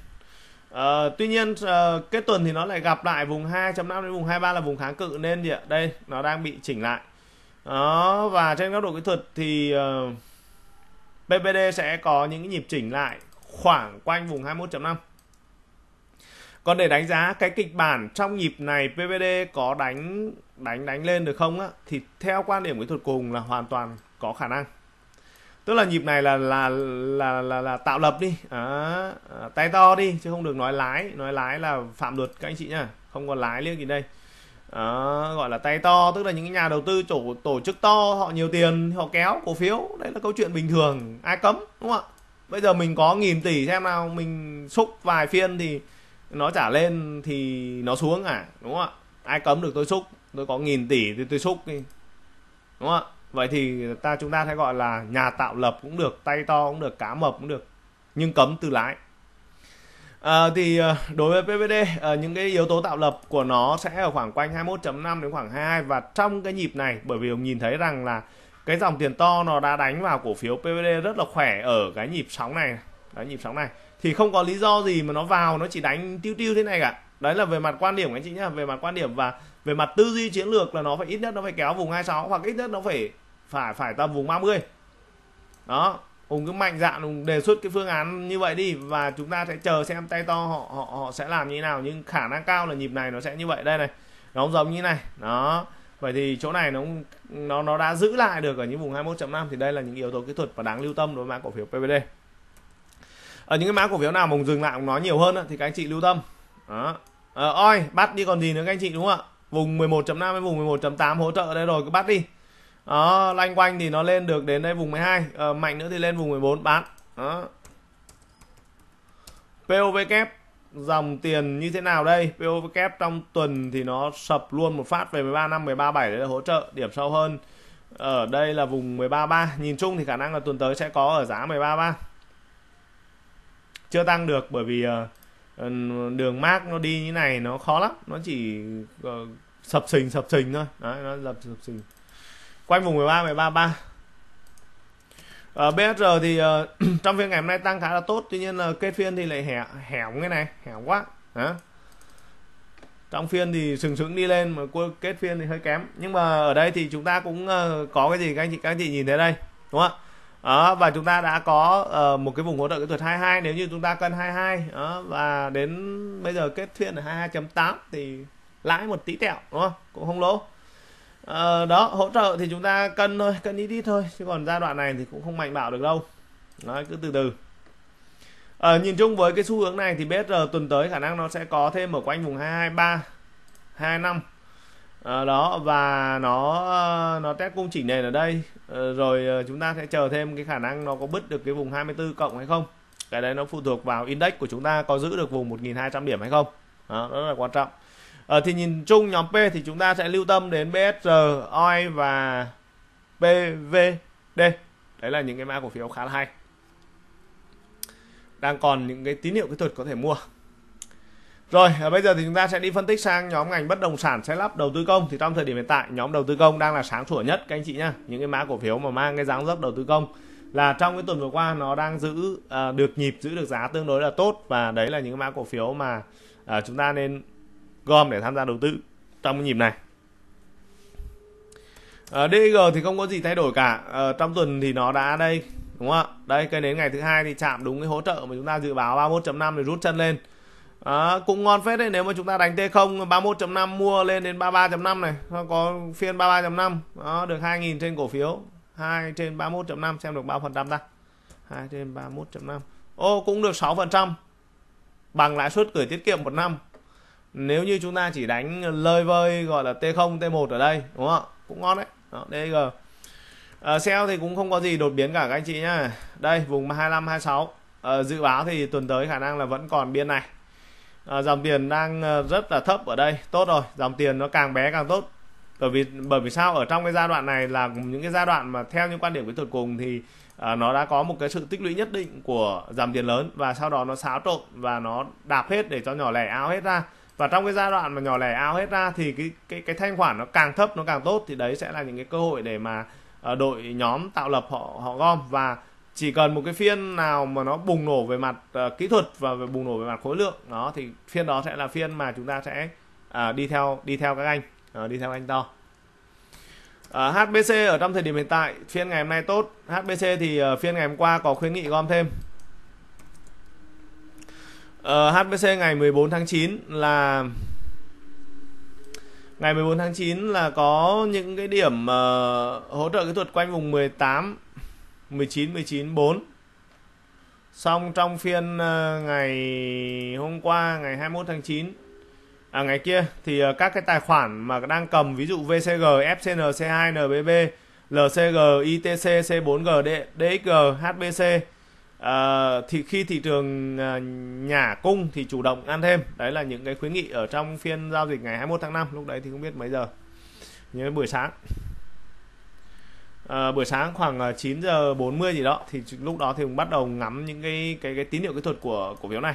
uh, tuy nhiên uh, cái tuần thì nó lại gặp lại vùng 2.5 đến vùng 23 là vùng kháng cự nên gì ạ đây nó đang bị chỉnh lại đó và trên góc độ kỹ thuật thì uh, PVD sẽ có những nhịp chỉnh lại khoảng quanh vùng 21.5 còn để đánh giá cái kịch bản trong nhịp này PVD có đánh đánh đánh lên được không á thì theo quan điểm kỹ thuật cùng là hoàn toàn có khả năng tức là nhịp này là là là là, là tạo lập đi à, tay to đi chứ không được nói lái nói lái là phạm luật các anh chị nhá không còn lái liên gì đây à, gọi là tay to tức là những nhà đầu tư tổ tổ chức to họ nhiều tiền họ kéo cổ phiếu đấy là câu chuyện bình thường ai cấm đúng không ạ bây giờ mình có nghìn tỷ xem nào mình xúc vài phiên thì nó trả lên thì nó xuống à đúng không ạ ai cấm được tôi xúc tôi có nghìn tỷ thì tôi xúc đi đúng không ạ vậy thì ta chúng ta sẽ gọi là nhà tạo lập cũng được tay to cũng được cá mập cũng được nhưng cấm từ lái à, thì ờ, đối với PVD ờ, những cái yếu tố tạo lập của nó sẽ ở khoảng quanh 21.5 đến khoảng 22 và trong cái nhịp này bởi vì ông nhìn thấy rằng là cái dòng tiền to nó đã đánh vào cổ phiếu PVD rất là khỏe ở cái nhịp sóng này, cái nhịp sóng này thì không có lý do gì mà nó vào nó chỉ đánh tiêu tiêu thế này cả đấy là về mặt quan điểm anh chị nhá về mặt quan điểm và về mặt tư duy chiến lược là nó phải ít nhất nó phải kéo vùng 26 hoặc ít nhất nó phải phải phải tầm vùng 30 đó Hùng cứ mạnh dạn Hùng đề xuất cái phương án như vậy đi và chúng ta sẽ chờ xem tay to họ họ họ sẽ làm như thế nào nhưng khả năng cao là nhịp này nó sẽ như vậy đây này nó giống như này đó vậy thì chỗ này nó nó nó đã giữ lại được ở những vùng 21.5 thì đây là những yếu tố kỹ thuật và đáng lưu tâm đối với mã cổ phiếu PVD ở ờ, những cái mã cổ phiếu nào mình dừng lại cũng nói nhiều hơn thì các anh chị lưu tâm đó à, ờ, oi bắt đi còn gì nữa các anh chị đúng không ạ vùng 11.5 với vùng 11.8 hỗ trợ đây rồi cứ bắt đi đó lanh quanh thì nó lên được đến đây vùng 12 à, ờ, mạnh nữa thì lên vùng 14 bán đó POV kép dòng tiền như thế nào đây POV kép trong tuần thì nó sập luôn một phát về 13 năm 13 7 đấy là hỗ trợ điểm sâu hơn ở đây là vùng 133 nhìn chung thì khả năng là tuần tới sẽ có ở giá 133 chưa tăng được bởi vì ờ, ờ, đường mác nó đi như này nó khó lắm nó chỉ ờ, sập sình sập sình thôi đấy nó lập sập sình quanh vùng 13 13 3 ở BSR thì uh, (clears throat) trong phiên ngày hôm nay tăng khá là tốt tuy nhiên là kết phiên thì lại hẻ hẻo cái này hẻo quá đó. trong phiên thì sừng sững đi lên mà kết phiên thì hơi kém nhưng mà ở đây thì chúng ta cũng uh, có cái gì các anh chị các anh chị nhìn thấy đây đúng không ạ đó, ờ, và chúng ta đã có uh, một cái vùng hỗ trợ kỹ thuật 22 nếu như chúng ta cân 22 đó, ờ, và đến bây giờ kết phiên ở 22.8 thì lãi một tí tẹo đúng không cũng không lỗ uh, đó hỗ trợ thì chúng ta cân thôi cân ít ít thôi chứ còn giai đoạn này thì cũng không mạnh bảo được đâu đó, cứ từ từ Ờ, nhìn chung với cái xu hướng này thì BSR tuần tới khả năng nó sẽ có thêm ở quanh vùng 223 25 à, đó và nó ờ, nó test cung chỉnh nền ở đây à, rồi chúng ta sẽ chờ thêm cái khả năng nó có bứt được cái vùng 24 cộng hay không cái đấy nó phụ thuộc vào index của chúng ta có giữ được vùng 1.200 điểm hay không đó, đó là quan trọng à, thì nhìn chung nhóm P thì chúng ta sẽ lưu tâm đến BSR, OI và PVD đấy là những cái mã cổ phiếu khá là hay đang còn những cái tín hiệu kỹ thuật có thể mua rồi, à, bây giờ thì chúng ta sẽ đi phân tích sang nhóm ngành bất động sản xây lắp đầu tư công thì trong thời điểm hiện tại nhóm đầu tư công đang là sáng sủa nhất các anh chị nhá. Những cái mã cổ phiếu mà mang cái dáng dấp đầu tư công là trong cái tuần vừa qua nó đang giữ uh, được nhịp giữ được giá tương đối là tốt và đấy là những mã cổ phiếu mà uh, chúng ta nên gom để tham gia đầu tư trong cái nhịp này. Uh, ờ, DG thì không có gì thay đổi cả. Uh, trong tuần thì nó đã đây đúng không ạ? Đây cây nến ngày thứ hai thì chạm đúng cái hỗ trợ mà chúng ta dự báo 31.5 thì rút chân lên À, cũng ngon phết đấy nếu mà chúng ta đánh T0 31.5 mua lên đến 33.5 này có phiên 33.5 đó được 2.000 trên cổ phiếu 2 trên 31.5 xem được bao phần trăm ta 2 trên 31.5 ô cũng được 6 phần trăm bằng lãi suất gửi tiết kiệm một năm nếu như chúng ta chỉ đánh lời vơi gọi là T0 T1 ở đây đúng không ạ cũng ngon đấy đó, DG à, ờ, sell thì cũng không có gì đột biến cả các anh chị nhá đây vùng 25 26 à, dự báo thì tuần tới khả năng là vẫn còn biên này à, dòng tiền đang ờ, rất là thấp ở đây tốt rồi dòng tiền nó càng bé càng tốt bởi vì bởi vì sao ở trong cái giai đoạn này là những cái giai đoạn mà theo những quan điểm kỹ thuật cùng thì à, nó đã có một cái sự tích lũy nhất định của dòng tiền lớn và sau đó nó xáo trộn và nó đạp hết để cho nhỏ lẻ ao hết ra và trong cái giai đoạn mà nhỏ lẻ ao hết ra thì cái cái cái thanh khoản nó càng thấp nó càng tốt thì đấy sẽ là những cái cơ hội để mà ờ, đội nhóm tạo lập họ họ gom và chỉ cần một cái phiên nào mà nó bùng nổ về mặt uh, kỹ thuật và về bùng nổ về mặt khối lượng đó thì phiên đó sẽ là phiên mà chúng ta sẽ uh, đi theo đi theo các anh uh, đi theo anh to uh, ờ, HBC ở trong thời điểm hiện tại phiên ngày hôm nay tốt HBC thì uh, phiên ngày hôm qua có khuyến nghị gom thêm uh, HBC ngày 14 tháng 9 là ngày 14 tháng 9 là có những cái điểm uh, hỗ trợ kỹ thuật quanh vùng 18 19 19 4 xong trong phiên ờ, ngày hôm qua ngày 21 tháng 9 à, ngày kia thì ờ, các cái tài khoản mà đang cầm ví dụ VCG, FCN, C2, NBB, LCG, ITC, C4G, D, DXG, HBC à, thì khi thị trường ờ, nhà cung thì chủ động ăn thêm đấy là những cái khuyến nghị ở trong phiên giao dịch ngày 21 tháng 5 lúc đấy thì không biết mấy giờ nhớ buổi sáng à, buổi sáng khoảng 9 ờ, giờ 40 gì đó thì lúc đó thì cũng bắt đầu ngắm những cái cái cái tín hiệu kỹ thuật của cổ phiếu này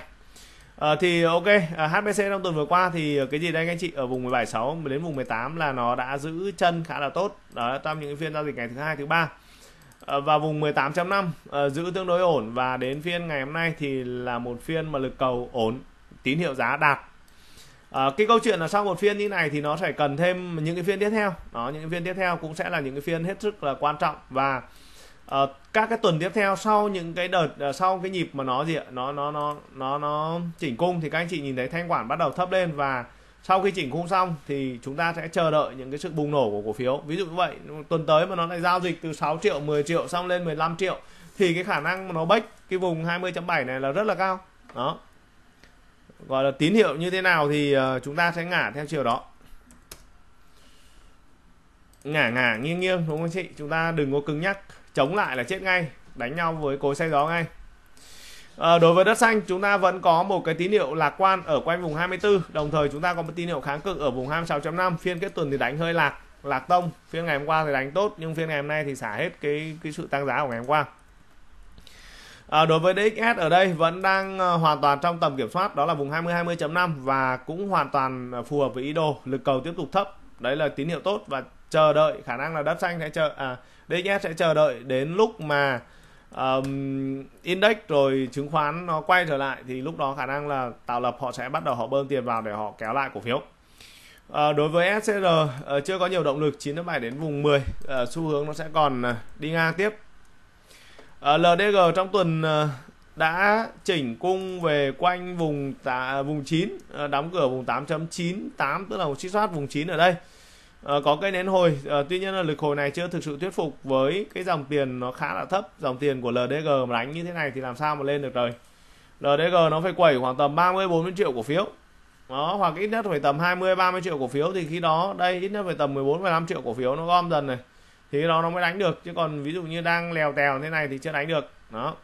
à, thì ok à, HBC trong tuần vừa qua thì cái gì đây anh chị ở vùng 176 đến vùng 18 là nó đã giữ chân khá là tốt đó trong những phiên giao dịch ngày thứ hai thứ ba và vùng 18.5 à, giữ tương đối ổn và đến phiên ngày hôm nay thì là một phiên mà lực cầu ổn tín hiệu giá đạt à, cái câu chuyện là sau một phiên như này thì nó sẽ cần thêm những cái phiên tiếp theo đó những cái phiên tiếp theo cũng sẽ là những cái phiên hết sức là quan trọng và uh, các cái tuần tiếp theo sau những cái đợt uh, sau cái nhịp mà nó gì ạ nó nó nó nó nó chỉnh cung thì các anh chị nhìn thấy thanh quản bắt đầu thấp lên và sau khi chỉnh cung xong thì chúng ta sẽ chờ đợi những cái sự bùng nổ của cổ phiếu ví dụ như vậy tuần tới mà nó lại giao dịch từ 6 triệu 10 triệu xong lên 15 triệu thì cái khả năng mà nó bách cái vùng 20.7 này là rất là cao đó gọi là tín hiệu như thế nào thì ờ, chúng ta sẽ ngả theo chiều đó ngả ngả nghiêng nghiêng đúng không chị chúng ta đừng có cứng nhắc chống lại là chết ngay đánh nhau với cối xe gió ngay à, đối với đất xanh chúng ta vẫn có một cái tín hiệu lạc quan ở quanh vùng 24 đồng thời chúng ta có một tín hiệu kháng cự ở vùng 26.5 phiên kết tuần thì đánh hơi lạc lạc tông phiên ngày hôm qua thì đánh tốt nhưng phiên ngày hôm nay thì xả hết cái cái sự tăng giá của ngày hôm qua À, đối với DXS ở đây vẫn đang ờ, hoàn toàn trong tầm kiểm soát đó là vùng 20 20.5 và cũng hoàn toàn ờ, phù hợp với ý đồ lực cầu tiếp tục thấp đấy là tín hiệu tốt và chờ đợi khả năng là đất xanh sẽ chờ à, DXS sẽ chờ đợi đến lúc mà um, index rồi chứng khoán nó quay trở lại thì lúc đó khả năng là tạo lập họ sẽ bắt đầu họ bơm tiền vào để họ kéo lại cổ phiếu à, đối với SCR chưa có nhiều động lực 9.7 đến vùng 10 à, xu hướng nó sẽ còn đi ngang tiếp Ờ, LDG trong tuần ờ, đã chỉnh cung về quanh vùng tá, vùng 9 ờ, đóng cửa vùng 8.98 tức là một chiết soát vùng 9 ở đây có cây nến hồi tuy nhiên là lực hồi này chưa thực sự thuyết phục với cái dòng tiền nó khá là thấp dòng tiền của LDG mà đánh như thế này thì làm sao mà lên được rồi LDG nó phải quẩy khoảng tầm 30 40 triệu cổ phiếu đó hoặc ít nhất phải tầm 20 30 triệu cổ phiếu thì khi đó đây ít nhất phải tầm 14 15 triệu cổ phiếu nó gom dần này thì cái đó nó mới đánh được chứ còn ví dụ như đang lèo tèo thế này thì chưa đánh được đó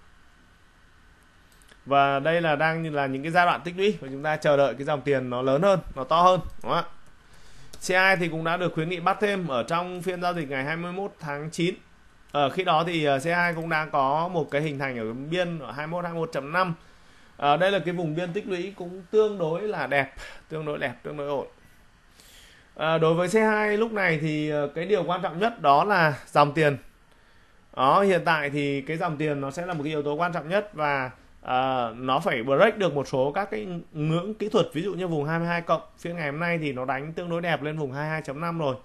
và đây là đang như là những cái giai đoạn tích lũy và chúng ta chờ đợi cái dòng tiền nó lớn hơn nó to hơn đúng không ạ CI thì cũng đã được khuyến nghị bắt thêm ở trong phiên giao dịch ngày 21 tháng 9 ở ờ, khi đó thì ờ, C2 cũng đã có một cái hình thành ở biên ở 21 21.5 à, đây là cái vùng biên tích lũy cũng tương đối là đẹp tương đối đẹp tương đối ổn à, đối với C2 lúc này thì ờ, cái điều quan trọng nhất đó là dòng tiền đó hiện tại thì cái dòng tiền nó sẽ là một cái yếu tố quan trọng nhất và à, nó phải break được một số các cái ngưỡng kỹ thuật ví dụ như vùng 22 cộng phiên ngày hôm nay thì nó đánh tương đối đẹp lên vùng 22.5 rồi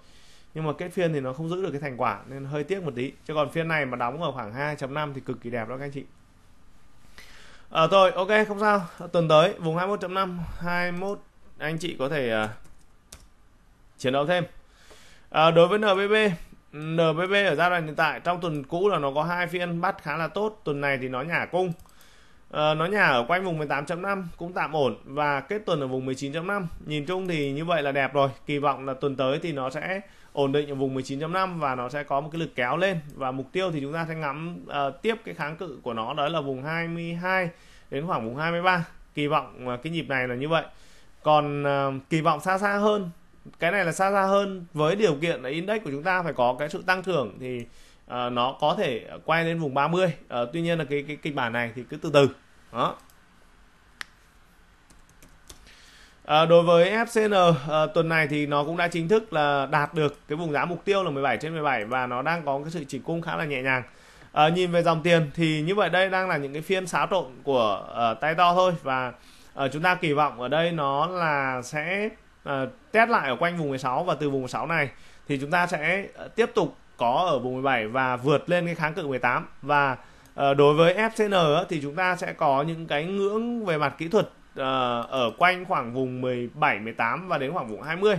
nhưng mà kết phiên thì nó không giữ được cái thành quả nên hơi tiếc một tí chứ còn phiên này mà đóng ở khoảng 2.5 thì cực kỳ đẹp đó các anh chị à, ờ, rồi ok không sao tuần tới vùng 21.5 21 anh chị có thể uh, chiến đấu thêm à, đối với NBB NBB ở giai đoạn hiện tại trong tuần cũ là nó có hai phiên bắt khá là tốt tuần này thì nó nhả cung à, nó nhả ở quanh vùng 18.5 cũng tạm ổn và kết tuần ở vùng 19.5 nhìn chung thì như vậy là đẹp rồi kỳ vọng là tuần tới thì nó sẽ ổn định ở vùng 19.5 và nó sẽ có một cái lực kéo lên và mục tiêu thì chúng ta sẽ ngắm uh, tiếp cái kháng cự của nó đó là vùng 22 đến khoảng vùng 23 kỳ vọng uh, cái nhịp này là như vậy còn uh, kỳ vọng xa xa hơn cái này là xa xa hơn với điều kiện là index của chúng ta phải có cái sự tăng thưởng thì uh, nó có thể quay lên vùng 30 uh, ờ, tuy nhiên là cái cái kịch bản này thì cứ từ từ đó À, đối với FCN à, tuần này thì nó cũng đã chính thức là đạt được cái vùng giá mục tiêu là 17 trên 17 và nó đang có cái sự chỉ cung khá là nhẹ nhàng. À, nhìn về dòng tiền thì như vậy đây đang là những cái phiên xáo trộn của à, tay to thôi và à, chúng ta kỳ vọng ở đây nó là sẽ uh, test lại ở quanh vùng 16 và từ vùng 16 này thì chúng ta sẽ ờ, tiếp tục có ở vùng 17 và vượt lên cái kháng cự 18 và uh, đối với FCN thì chúng ta sẽ có những cái ngưỡng về mặt kỹ thuật uh, ở quanh khoảng vùng 17 18 và đến khoảng vùng 20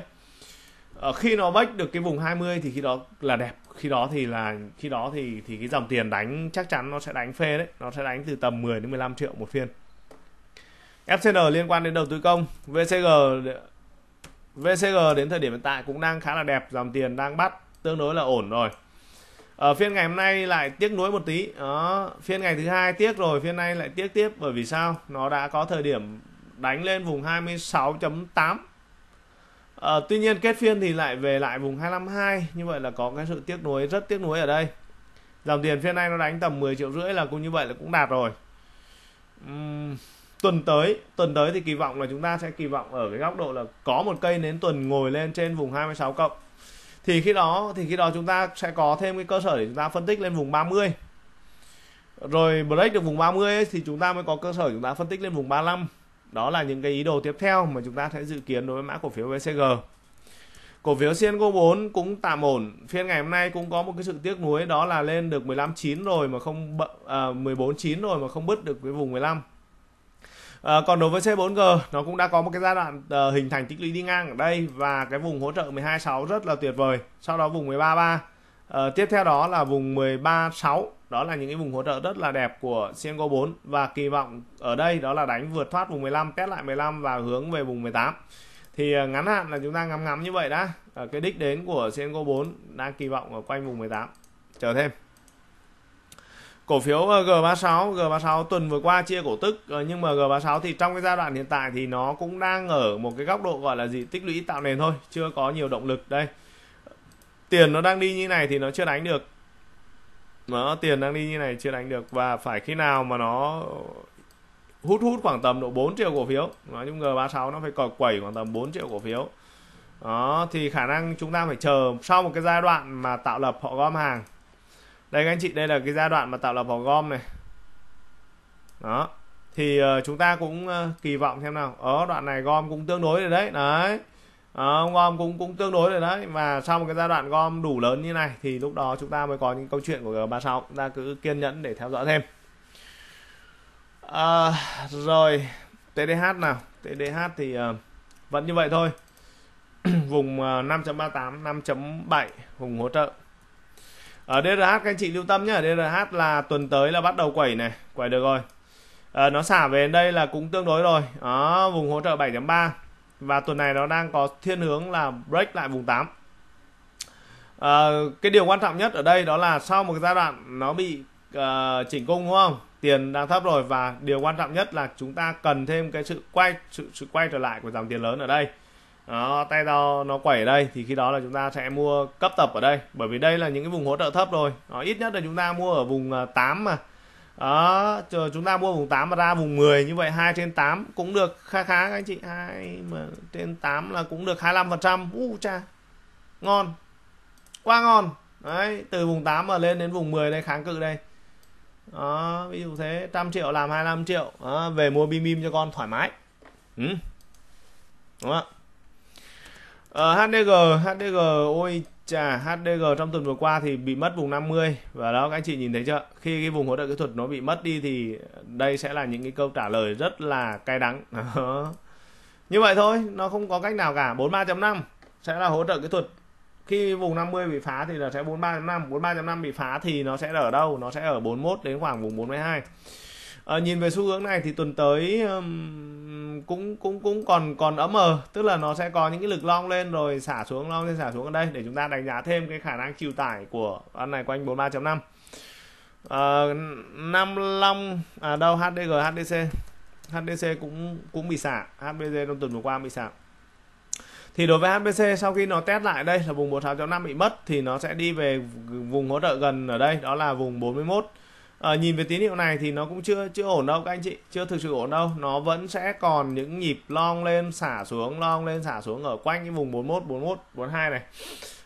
uh, khi nó bách được cái vùng 20 thì khi đó là đẹp khi đó thì là khi đó thì thì cái dòng tiền đánh chắc chắn nó sẽ đánh phê đấy nó sẽ đánh từ tầm 10 đến 15 triệu một phiên FCN liên quan đến đầu tư công VCG VCG đến thời điểm hiện tại cũng đang khá là đẹp dòng tiền đang bắt tương đối là ổn rồi ở ờ, phiên ngày hôm nay lại tiếc nuối một tí đó phiên ngày thứ hai tiếc rồi phiên nay lại tiếc tiếp bởi vì sao nó đã có thời điểm đánh lên vùng 26.8 à, ờ, tuy nhiên kết phiên thì lại về lại vùng 252 như vậy là có cái sự tiếc nuối rất tiếc nuối ở đây dòng tiền phiên nay nó đánh tầm 10 triệu rưỡi là cũng như vậy là cũng đạt rồi uhm tuần tới tuần tới thì kỳ vọng là chúng ta sẽ kỳ vọng ở cái góc độ là có một cây nến tuần ngồi lên trên vùng 26 cộng thì khi đó thì khi đó chúng ta sẽ có thêm cái cơ sở để chúng ta phân tích lên vùng 30 rồi break được vùng 30 ấy, thì chúng ta mới có cơ sở chúng ta phân tích lên vùng 35 đó là những cái ý đồ tiếp theo mà chúng ta sẽ dự kiến đối với mã cổ phiếu VCG cổ phiếu CNGO 4 cũng tạm ổn phiên ngày hôm nay cũng có một cái sự tiếc nuối đó là lên được 15.9 rồi mà không uh, à, 14.9 rồi mà không bứt được cái vùng 15 à, còn đối với C4G nó cũng đã có một cái giai đoạn uh, hình thành tích lũy đi ngang ở đây và cái vùng hỗ trợ 126 rất là tuyệt vời sau đó vùng 133 uh, ờ, tiếp theo đó là vùng 136 đó là những cái vùng hỗ trợ rất là đẹp của CNGO 4 và kỳ vọng ở đây đó là đánh vượt thoát vùng 15 test lại 15 và hướng về vùng 18 thì ngắn hạn là chúng ta ngắm ngắm như vậy đã ở cái đích đến của CNGO 4 đang kỳ vọng ở quanh vùng 18 chờ thêm cổ phiếu ờ, G36 G36 tuần vừa qua chia cổ tức ờ, nhưng mà G36 thì trong cái giai đoạn hiện tại thì nó cũng đang ở một cái góc độ gọi là gì tích lũy tạo nền thôi chưa có nhiều động lực đây tiền nó đang đi như này thì nó chưa đánh được nó tiền đang đi như này chưa đánh được và phải khi nào mà nó hút hút khoảng tầm độ 4 triệu cổ phiếu nói chung G36 nó phải còi quẩy khoảng tầm 4 triệu cổ phiếu đó thì khả năng chúng ta phải chờ sau một cái giai đoạn mà tạo lập họ gom hàng đây các anh chị đây là cái giai đoạn mà tạo lập vỏ gom này đó thì uh, chúng ta cũng uh, kỳ vọng xem nào ở ờ, đoạn này gom cũng tương đối rồi đấy đấy đó, gom cũng cũng tương đối rồi đấy và sau một cái giai đoạn gom đủ lớn như này thì lúc đó chúng ta mới có những câu chuyện của G36 chúng ta cứ kiên nhẫn để theo dõi thêm à, rồi TDH nào TDH thì uh, vẫn như vậy thôi (clears throat) vùng uh, 5.38 5.7 vùng hỗ trợ ở ờ, DRH các anh chị lưu tâm nhá DRH là tuần tới là bắt đầu quẩy này quẩy được rồi à, nó xả về đây là cũng tương đối rồi đó vùng hỗ trợ 7.3 và tuần này nó đang có thiên hướng là break lại vùng 8 à, ờ, cái điều quan trọng nhất ở đây đó là sau một giai đoạn nó bị uh, chỉnh cung đúng không tiền đang thấp rồi và điều quan trọng nhất là chúng ta cần thêm cái sự quay sự, sự quay trở lại của dòng tiền lớn ở đây đó tay đo nó quẩy ở đây thì khi đó là chúng ta sẽ mua cấp tập ở đây bởi vì đây là những cái vùng hỗ trợ thấp rồi đó, ít nhất là chúng ta mua ở vùng 8 à, mà đó chúng ta mua vùng 8 mà ra vùng 10 như vậy 2 trên 8 cũng được khá khá các anh chị 2 mà trên 8 là cũng được 25 phần trăm u cha ngon quá ngon đấy từ vùng 8 mà lên đến vùng 10 đây kháng cự đây đó ví dụ thế trăm triệu làm 25 triệu đó, về mua bim bim cho con thoải mái ừ. đúng không ạ Ờ, HDG, HDG, ôi chà, HDG trong tuần vừa qua thì bị mất vùng 50 và đó các anh chị nhìn thấy chưa? Khi cái vùng hỗ trợ kỹ thuật nó bị mất đi thì đây sẽ là những cái câu trả lời rất là cay đắng. (laughs) Như vậy thôi, nó không có cách nào cả. 43.5 sẽ là hỗ trợ kỹ thuật. Khi vùng 50 bị phá thì là sẽ 43.5, 43.5 bị phá thì nó sẽ ở đâu? Nó sẽ ở 41 đến khoảng vùng 42 à, nhìn về xu hướng này thì tuần tới um, cũng cũng cũng còn còn ấm ờ tức là nó sẽ có những cái lực long lên rồi xả xuống long lên xả xuống ở đây để chúng ta đánh giá thêm cái khả năng chịu tải của con này quanh 43.5 năm ờ, năm Long à đâu HDG HDC HDC cũng cũng bị xả HBG trong tuần vừa qua bị xả thì đối với HPC sau khi nó test lại đây là vùng 46.5 bị mất thì nó sẽ đi về vùng hỗ trợ gần ở đây đó là vùng 41 ở ờ, nhìn về tín hiệu này thì nó cũng chưa chưa ổn đâu các anh chị chưa thực sự ổn đâu nó vẫn sẽ còn những nhịp long lên xả xuống long lên xả xuống ở quanh cái vùng 41 41 42 này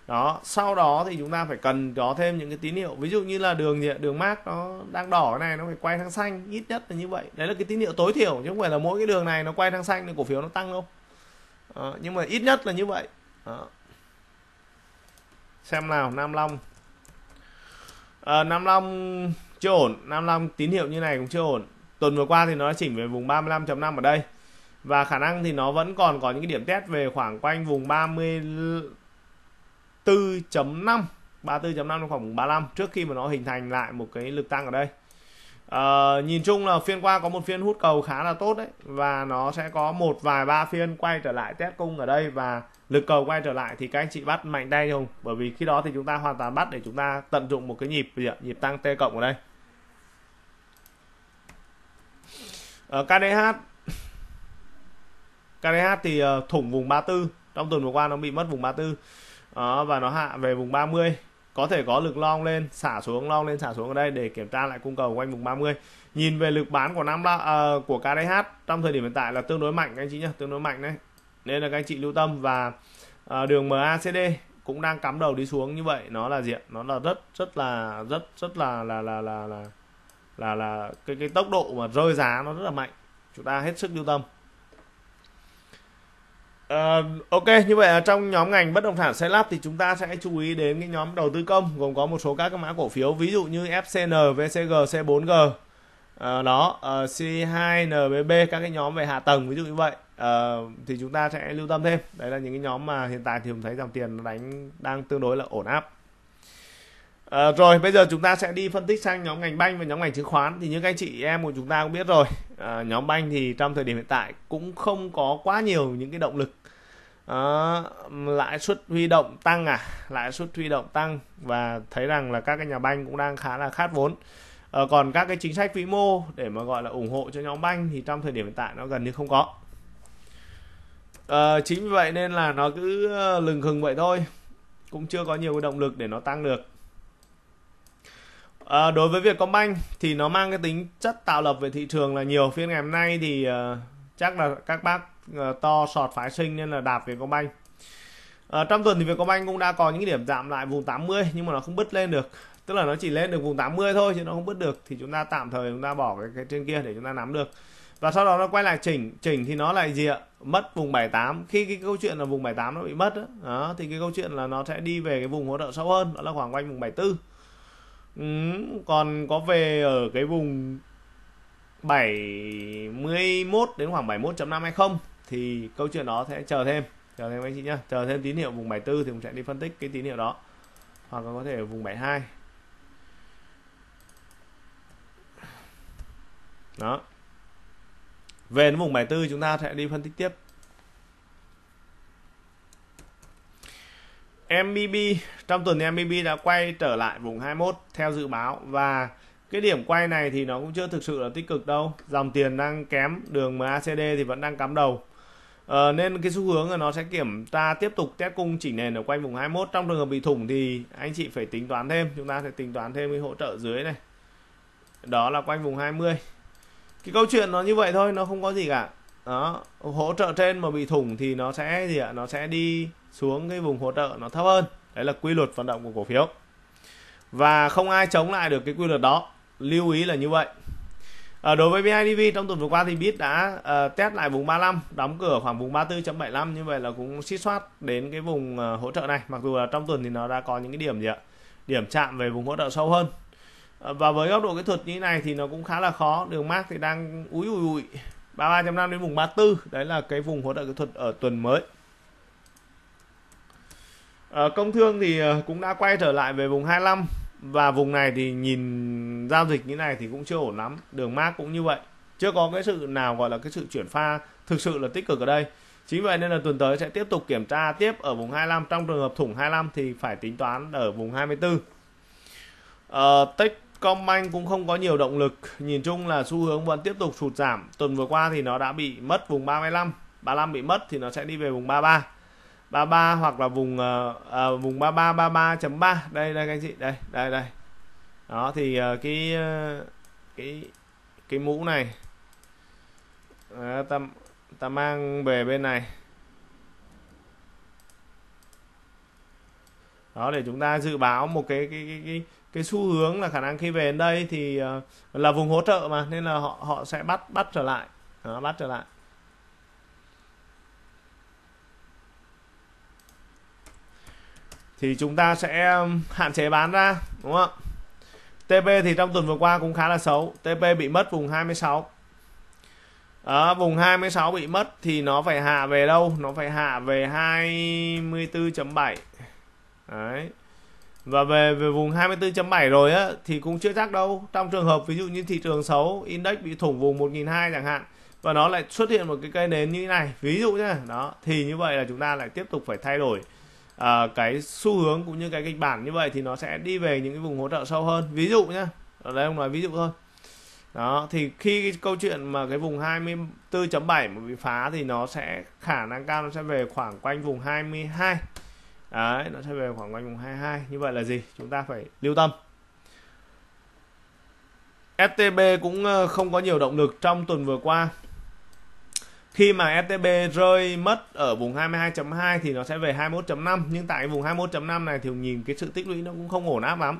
đó sau đó thì chúng ta phải cần có thêm những cái tín hiệu ví dụ như là đường gì đường mát nó đang đỏ này nó phải quay sang xanh ít nhất là như vậy đấy là cái tín hiệu tối thiểu chứ không phải là mỗi cái đường này nó quay sang xanh thì cổ phiếu nó tăng đâu à, nhưng mà ít nhất là như vậy đó. xem nào nam long à, nam long chưa ổn 55 tín hiệu như này cũng chưa ổn tuần vừa qua thì nó chỉnh về vùng 35.5 ở đây và khả năng thì nó vẫn còn có những cái điểm test về khoảng quanh vùng 34.5 34.5 đến khoảng vùng 35 trước khi mà nó hình thành lại một cái lực tăng ở đây à, nhìn chung là phiên qua có một phiên hút cầu khá là tốt đấy và nó sẽ có một vài ba phiên quay trở lại test cung ở đây và lực cầu quay trở lại thì các anh chị bắt mạnh tay không bởi vì khi đó thì chúng ta hoàn toàn bắt để chúng ta tận dụng một cái nhịp nhịp tăng t cộng ở đây ở ờ, KDH KDH thì ờ, thủng vùng 34 trong tuần vừa qua nó bị mất vùng 34 đó, và nó hạ về vùng 30 có thể có lực long lên xả xuống long lên xả xuống ở đây để kiểm tra lại cung cầu quanh vùng 30 nhìn về lực bán của năm uh, của KDH trong thời điểm hiện tại là tương đối mạnh các anh chị nhé tương đối mạnh đấy nên là các anh chị lưu tâm và uh, đường MACD cũng đang cắm đầu đi xuống như vậy nó là diện nó là rất rất là rất rất là là là là, là là là cái cái tốc độ mà rơi giá nó rất là mạnh chúng ta hết sức lưu tâm Uh, ok như vậy là trong nhóm ngành bất động sản xây lắp thì chúng ta sẽ chú ý đến cái nhóm đầu tư công gồm có một số các cái mã cổ phiếu ví dụ như FCN, VCG, C4G uh, ờ, đó uh, C2, NBB các cái nhóm về hạ tầng ví dụ như vậy uh, thì chúng ta sẽ lưu tâm thêm đấy là những cái nhóm mà hiện tại thì mình thấy dòng tiền đánh đang tương đối là ổn áp À, rồi bây giờ chúng ta sẽ đi phân tích sang nhóm ngành banh và nhóm ngành chứng khoán thì những anh chị em của chúng ta cũng biết rồi à, nhóm banh thì trong thời điểm hiện tại cũng không có quá nhiều những cái động lực à, lãi suất huy động tăng à lãi suất huy động tăng và thấy rằng là các cái nhà banh cũng đang khá là khát vốn à, còn các cái chính sách vĩ mô để mà gọi là ủng hộ cho nhóm banh thì trong thời điểm hiện tại nó gần như không có à, chính vì vậy nên là nó cứ lừng khừng vậy thôi cũng chưa có nhiều cái động lực để nó tăng được À, đối với việc Vietcombank thì nó mang cái tính chất tạo lập về thị trường là nhiều phiên ngày hôm nay thì uh, chắc là các bác uh, to sọt phái sinh nên là đạp về Vietcombank. À, trong tuần thì việc Vietcombank cũng đã có những điểm giảm lại vùng 80 nhưng mà nó không bứt lên được. Tức là nó chỉ lên được vùng 80 thôi chứ nó không bứt được thì chúng ta tạm thời chúng ta bỏ cái, cái trên kia để chúng ta nắm được. Và sau đó nó quay lại chỉnh, chỉnh thì nó lại gì ạ? Mất vùng 78. Khi cái câu chuyện là vùng 78 nó bị mất đó, đó thì cái câu chuyện là nó sẽ đi về cái vùng hỗ trợ sâu hơn, đó là khoảng quanh vùng 74 Ừ, còn có về ở cái vùng 71 đến khoảng 71.5 hay không thì câu chuyện đó sẽ chờ thêm chờ thêm anh chị nhá chờ thêm tín hiệu vùng 74 thì mình sẽ đi phân tích cái tín hiệu đó hoặc là có thể ở vùng 72 đó về đến vùng 74 chúng ta sẽ đi phân tích tiếp MBB trong tuần thì MBB đã quay trở lại vùng 21 theo dự báo và cái điểm quay này thì nó cũng chưa thực sự là tích cực đâu dòng tiền đang kém đường MACD thì vẫn đang cắm đầu ờ, nên cái xu hướng là nó sẽ kiểm tra tiếp tục test cung chỉnh nền ở quanh vùng 21 trong trường hợp bị thủng thì anh chị phải tính toán thêm chúng ta sẽ tính toán thêm cái hỗ trợ dưới này đó là quanh vùng 20 cái câu chuyện nó như vậy thôi nó không có gì cả đó hỗ trợ trên mà bị thủng thì nó sẽ gì ạ nó sẽ đi xuống cái vùng hỗ trợ nó thấp hơn đấy là quy luật vận động của cổ phiếu và không ai chống lại được cái quy luật đó lưu ý là như vậy à, đối với BIDV trong tuần vừa qua thì BIT đã uh, test lại vùng 35 đóng cửa khoảng vùng 34.75 như vậy là cũng xích soát đến cái vùng uh, hỗ trợ này mặc dù là trong tuần thì nó đã có những cái điểm gì ạ điểm chạm về vùng hỗ trợ sâu hơn à, và với góc độ kỹ thuật như thế này thì nó cũng khá là khó đường mát thì đang úi ui ui 33.5 đến vùng 34 đấy là cái vùng hỗ trợ kỹ thuật ở tuần mới À, công thương thì ờ, cũng đã quay trở lại về vùng 25 và vùng này thì nhìn giao dịch như này thì cũng chưa ổn lắm đường mát cũng như vậy chưa có cái sự nào gọi là cái sự chuyển pha thực sự là tích cực ở đây chính vậy nên là tuần tới sẽ tiếp tục kiểm tra tiếp ở vùng 25 trong trường hợp thủng 25 thì phải tính toán ở vùng 24 ờ, uh, Techcombank cũng không có nhiều động lực nhìn chung là xu hướng vẫn tiếp tục sụt giảm tuần vừa qua thì nó đã bị mất vùng 35 35 bị mất thì nó sẽ đi về vùng 33 33 hoặc là vùng uh, uh, vùng 33 33.3 đây đây các anh chị đây đây đây đó thì uh, cái cái cái mũ này uh, ta ta mang về bên này đó để chúng ta dự báo một cái cái cái cái cái xu hướng là khả năng khi về đến đây thì uh, là vùng hỗ trợ mà nên là họ họ sẽ bắt bắt trở lại đó, bắt trở lại thì chúng ta sẽ hạn chế bán ra đúng không TP thì trong tuần vừa qua cũng khá là xấu TP bị mất vùng 26 ở vùng 26 bị mất thì nó phải hạ về đâu nó phải hạ về 24.7 đấy và về về vùng 24.7 rồi á thì cũng chưa chắc đâu trong trường hợp ví dụ như thị trường xấu index bị thủng vùng 1.200 chẳng hạn và nó lại xuất hiện một cái cây nến như thế này ví dụ nhá đó thì như vậy là chúng ta lại tiếp tục phải thay đổi à, cái xu hướng cũng như cái kịch bản như vậy thì nó sẽ đi về những cái vùng hỗ trợ sâu hơn ví dụ nhé ở đây ông nói ví dụ thôi đó thì khi cái câu chuyện mà cái vùng 24.7 mà bị phá thì nó sẽ khả năng cao nó sẽ về khoảng quanh vùng 22 đấy nó sẽ về khoảng quanh vùng 22 như vậy là gì chúng ta phải lưu tâm STB cũng ờ, không có nhiều động lực trong tuần vừa qua khi mà STB rơi mất ở vùng 22.2 thì nó sẽ về 21.5 nhưng tại vùng 21.5 này thì nhìn cái sự tích lũy nó cũng không ổn áp lắm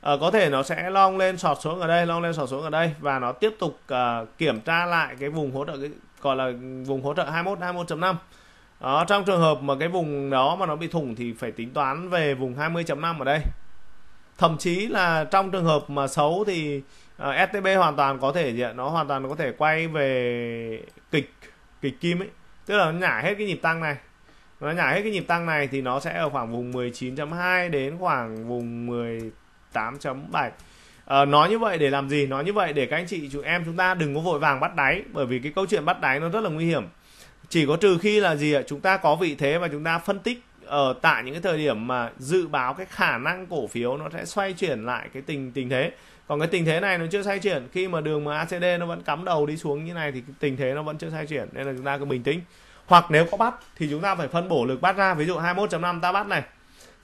à, có thể nó sẽ long lên sọt xuống ở đây long lên sọt xuống ở đây và nó tiếp tục uh, kiểm tra lại cái vùng hỗ trợ cái, gọi là vùng hỗ trợ 21 21.5 đó, trong trường hợp mà cái vùng đó mà nó bị thủng thì phải tính toán về vùng 20.5 ở đây thậm chí là trong trường hợp mà xấu thì uh, ờ, STB hoàn toàn có thể gì dạ, nó hoàn toàn có thể quay về kịch kịch kim ấy tức là nó nhả hết cái nhịp tăng này nó nhả hết cái nhịp tăng này thì nó sẽ ở khoảng vùng 19.2 đến khoảng vùng 18.7 à, ờ, nói như vậy để làm gì nói như vậy để các anh chị chúng em chúng ta đừng có vội vàng bắt đáy bởi vì cái câu chuyện bắt đáy nó rất là nguy hiểm chỉ có trừ khi là gì ạ chúng ta có vị thế và chúng ta phân tích ở tại những cái thời điểm mà dự báo cái khả năng cổ phiếu nó sẽ xoay chuyển lại cái tình tình thế còn cái tình thế này nó chưa xoay chuyển khi mà đường mà ACD nó vẫn cắm đầu đi xuống như này thì tình thế nó vẫn chưa xoay chuyển nên là chúng ta cứ bình tĩnh hoặc nếu có bắt thì chúng ta phải phân bổ lực bắt ra ví dụ 21.5 ta bắt này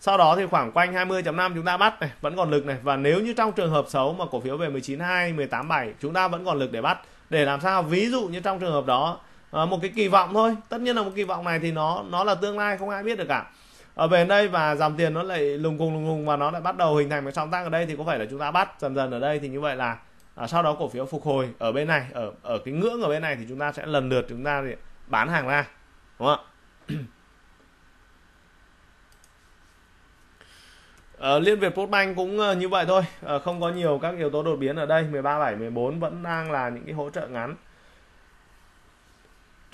sau đó thì khoảng quanh 20.5 chúng ta bắt này vẫn còn lực này và nếu như trong trường hợp xấu mà cổ phiếu về 19.2 18.7 chúng ta vẫn còn lực để bắt để làm sao ví dụ như trong trường hợp đó à, một cái kỳ vọng thôi tất nhiên là một kỳ vọng này thì nó nó là tương lai không ai biết được cả ở bên đây và dòng tiền nó lại lùng cùng lùng cùng và nó lại bắt đầu hình thành một sóng tăng ở đây thì có phải là chúng ta bắt dần dần ở đây thì như vậy là à, sau đó cổ phiếu phục hồi ở bên này ở ở cái ngưỡng ở bên này thì chúng ta sẽ lần lượt chúng ta bán hàng ra đúng không ạ (coughs) Ờ, Liên Việt Postbank cũng ờ, như vậy thôi, uh, không có nhiều các yếu tố đột biến ở đây, 13 7 14 vẫn đang là những cái hỗ trợ ngắn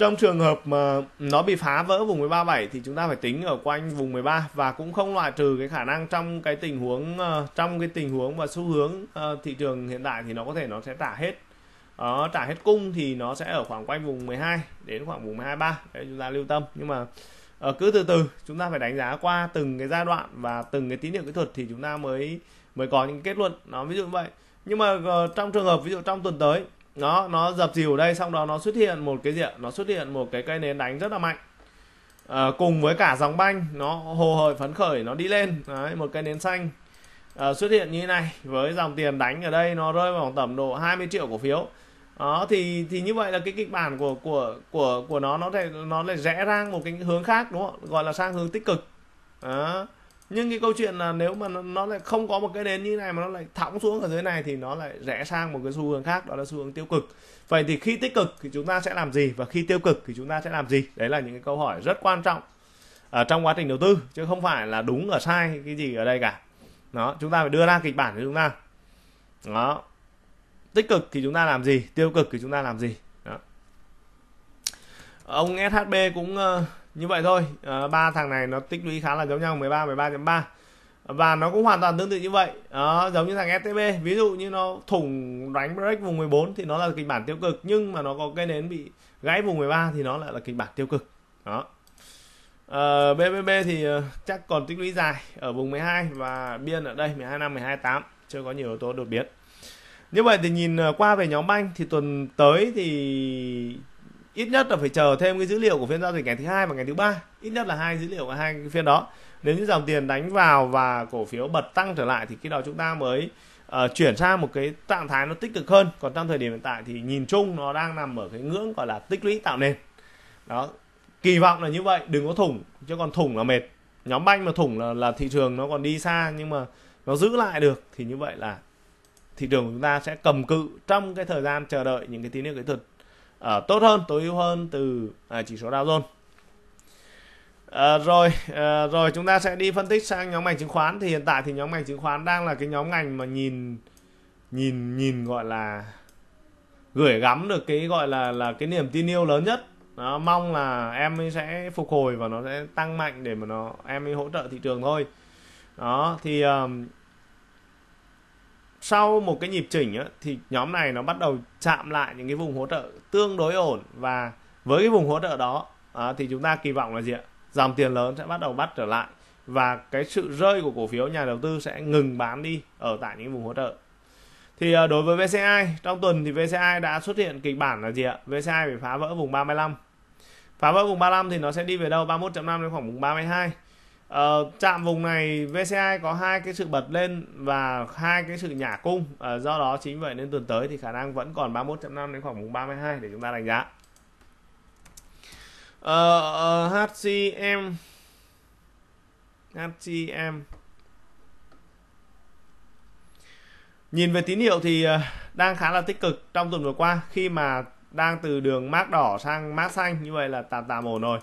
trong trường hợp mà nó bị phá vỡ vùng 13.7 thì chúng ta phải tính ở quanh vùng 13 và cũng không loại trừ cái khả năng trong cái tình huống ờ, trong cái tình huống và xu hướng ờ, thị trường hiện tại thì nó có thể nó sẽ trả hết đó, ờ, trả hết cung thì nó sẽ ở khoảng quanh vùng 12 đến khoảng vùng 123 để chúng ta lưu tâm nhưng mà cứ từ từ chúng ta phải đánh giá qua từng cái giai đoạn và từng cái tín hiệu kỹ thuật thì chúng ta mới mới có những kết luận nó ví dụ như vậy nhưng mà trong trường hợp ví dụ trong tuần tới nó nó dập dìu đây xong đó nó xuất hiện một cái gì ạ nó xuất hiện một cái cây nến đánh rất là mạnh à, cùng với cả dòng banh nó hồ hởi phấn khởi nó đi lên Đấy, một cây nến xanh à, xuất hiện như thế này với dòng tiền đánh ở đây nó rơi vào tầm độ 20 triệu cổ phiếu đó thì thì như vậy là cái kịch bản của của của của nó nó lại nó lại rẽ ra một cái hướng khác đúng không gọi là sang hướng tích cực đó nhưng cái câu chuyện là nếu mà nó, nó lại không có một cái nến như này mà nó lại thõng xuống ở dưới này thì nó lại rẽ sang một cái xu hướng khác đó là xu hướng tiêu cực vậy thì khi tích cực thì chúng ta sẽ làm gì và khi tiêu cực thì chúng ta sẽ làm gì đấy là những cái câu hỏi rất quan trọng ở à, trong quá trình đầu tư chứ không phải là đúng ở sai cái gì ở đây cả đó chúng ta phải đưa ra kịch bản của chúng ta đó tích cực thì chúng ta làm gì tiêu cực thì chúng ta làm gì đó. ông shb cũng ờ, như vậy thôi ờ, ba thằng này nó tích lũy khá là giống nhau 13 13.3 và nó cũng hoàn toàn tương tự như vậy đó, giống như thằng STB ví dụ như nó thủng đánh break vùng 14 thì nó là kịch bản tiêu cực nhưng mà nó có cái nến bị gãy vùng 13 thì nó lại là kịch bản tiêu cực đó Uh, ờ, BBB thì uh, chắc còn tích lũy dài ở vùng 12 và biên ở đây 12 năm 12 8 chưa có nhiều yếu tố đột biến. Như vậy thì nhìn qua về nhóm banh thì tuần tới thì ít nhất là phải chờ thêm cái dữ liệu của phiên giao dịch ngày thứ hai và ngày thứ ba ít nhất là hai dữ liệu của hai cái phiên đó nếu như dòng tiền đánh vào và cổ phiếu bật tăng trở lại thì khi đó chúng ta mới uh, chuyển sang một cái trạng thái nó tích cực hơn còn trong thời điểm hiện tại thì nhìn chung nó đang nằm ở cái ngưỡng gọi là tích lũy tạo nền đó kỳ vọng là như vậy đừng có thủng chứ còn thủng là mệt nhóm banh mà thủng là là thị trường nó còn đi xa nhưng mà nó giữ lại được thì như vậy là thị trường của chúng ta sẽ cầm cự trong cái thời gian chờ đợi những cái tín hiệu kỹ thuật uh, tốt hơn tối ưu hơn từ uh, chỉ số Dow Jones À, rồi à, rồi chúng ta sẽ đi phân tích sang nhóm ngành chứng khoán thì hiện tại thì nhóm ngành chứng khoán đang là cái nhóm ngành mà nhìn nhìn nhìn gọi là gửi gắm được cái gọi là là cái niềm tin yêu lớn nhất nó mong là em ấy sẽ phục hồi và nó sẽ tăng mạnh để mà nó em ấy hỗ trợ thị trường thôi đó thì um, sau một cái nhịp chỉnh á, thì nhóm này nó bắt đầu chạm lại những cái vùng hỗ trợ tương đối ổn và với cái vùng hỗ trợ đó à, thì chúng ta kỳ vọng là gì ạ dòng tiền lớn sẽ bắt đầu bắt trở lại và cái sự rơi của cổ phiếu nhà đầu tư sẽ ngừng bán đi ở tại những vùng hỗ trợ thì à, đối với VCI trong tuần thì VCI đã xuất hiện kịch bản là gì ạ VCI phải phá vỡ vùng 35 phá vỡ vùng 35 thì nó sẽ đi về đâu 31.5 đến khoảng vùng 32 chạm ờ, vùng này VCI có hai cái sự bật lên và hai cái sự nhả cung uh, do đó chính vậy nên tuần tới thì khả năng vẫn còn 31.5 đến khoảng vùng 32 để chúng ta đánh giá uh, ờ, uh, HCM HCM nhìn về tín hiệu thì đang khá là tích cực trong tuần vừa qua khi mà đang từ đường mát đỏ sang mát xanh như vậy là tạm tạm ổn rồi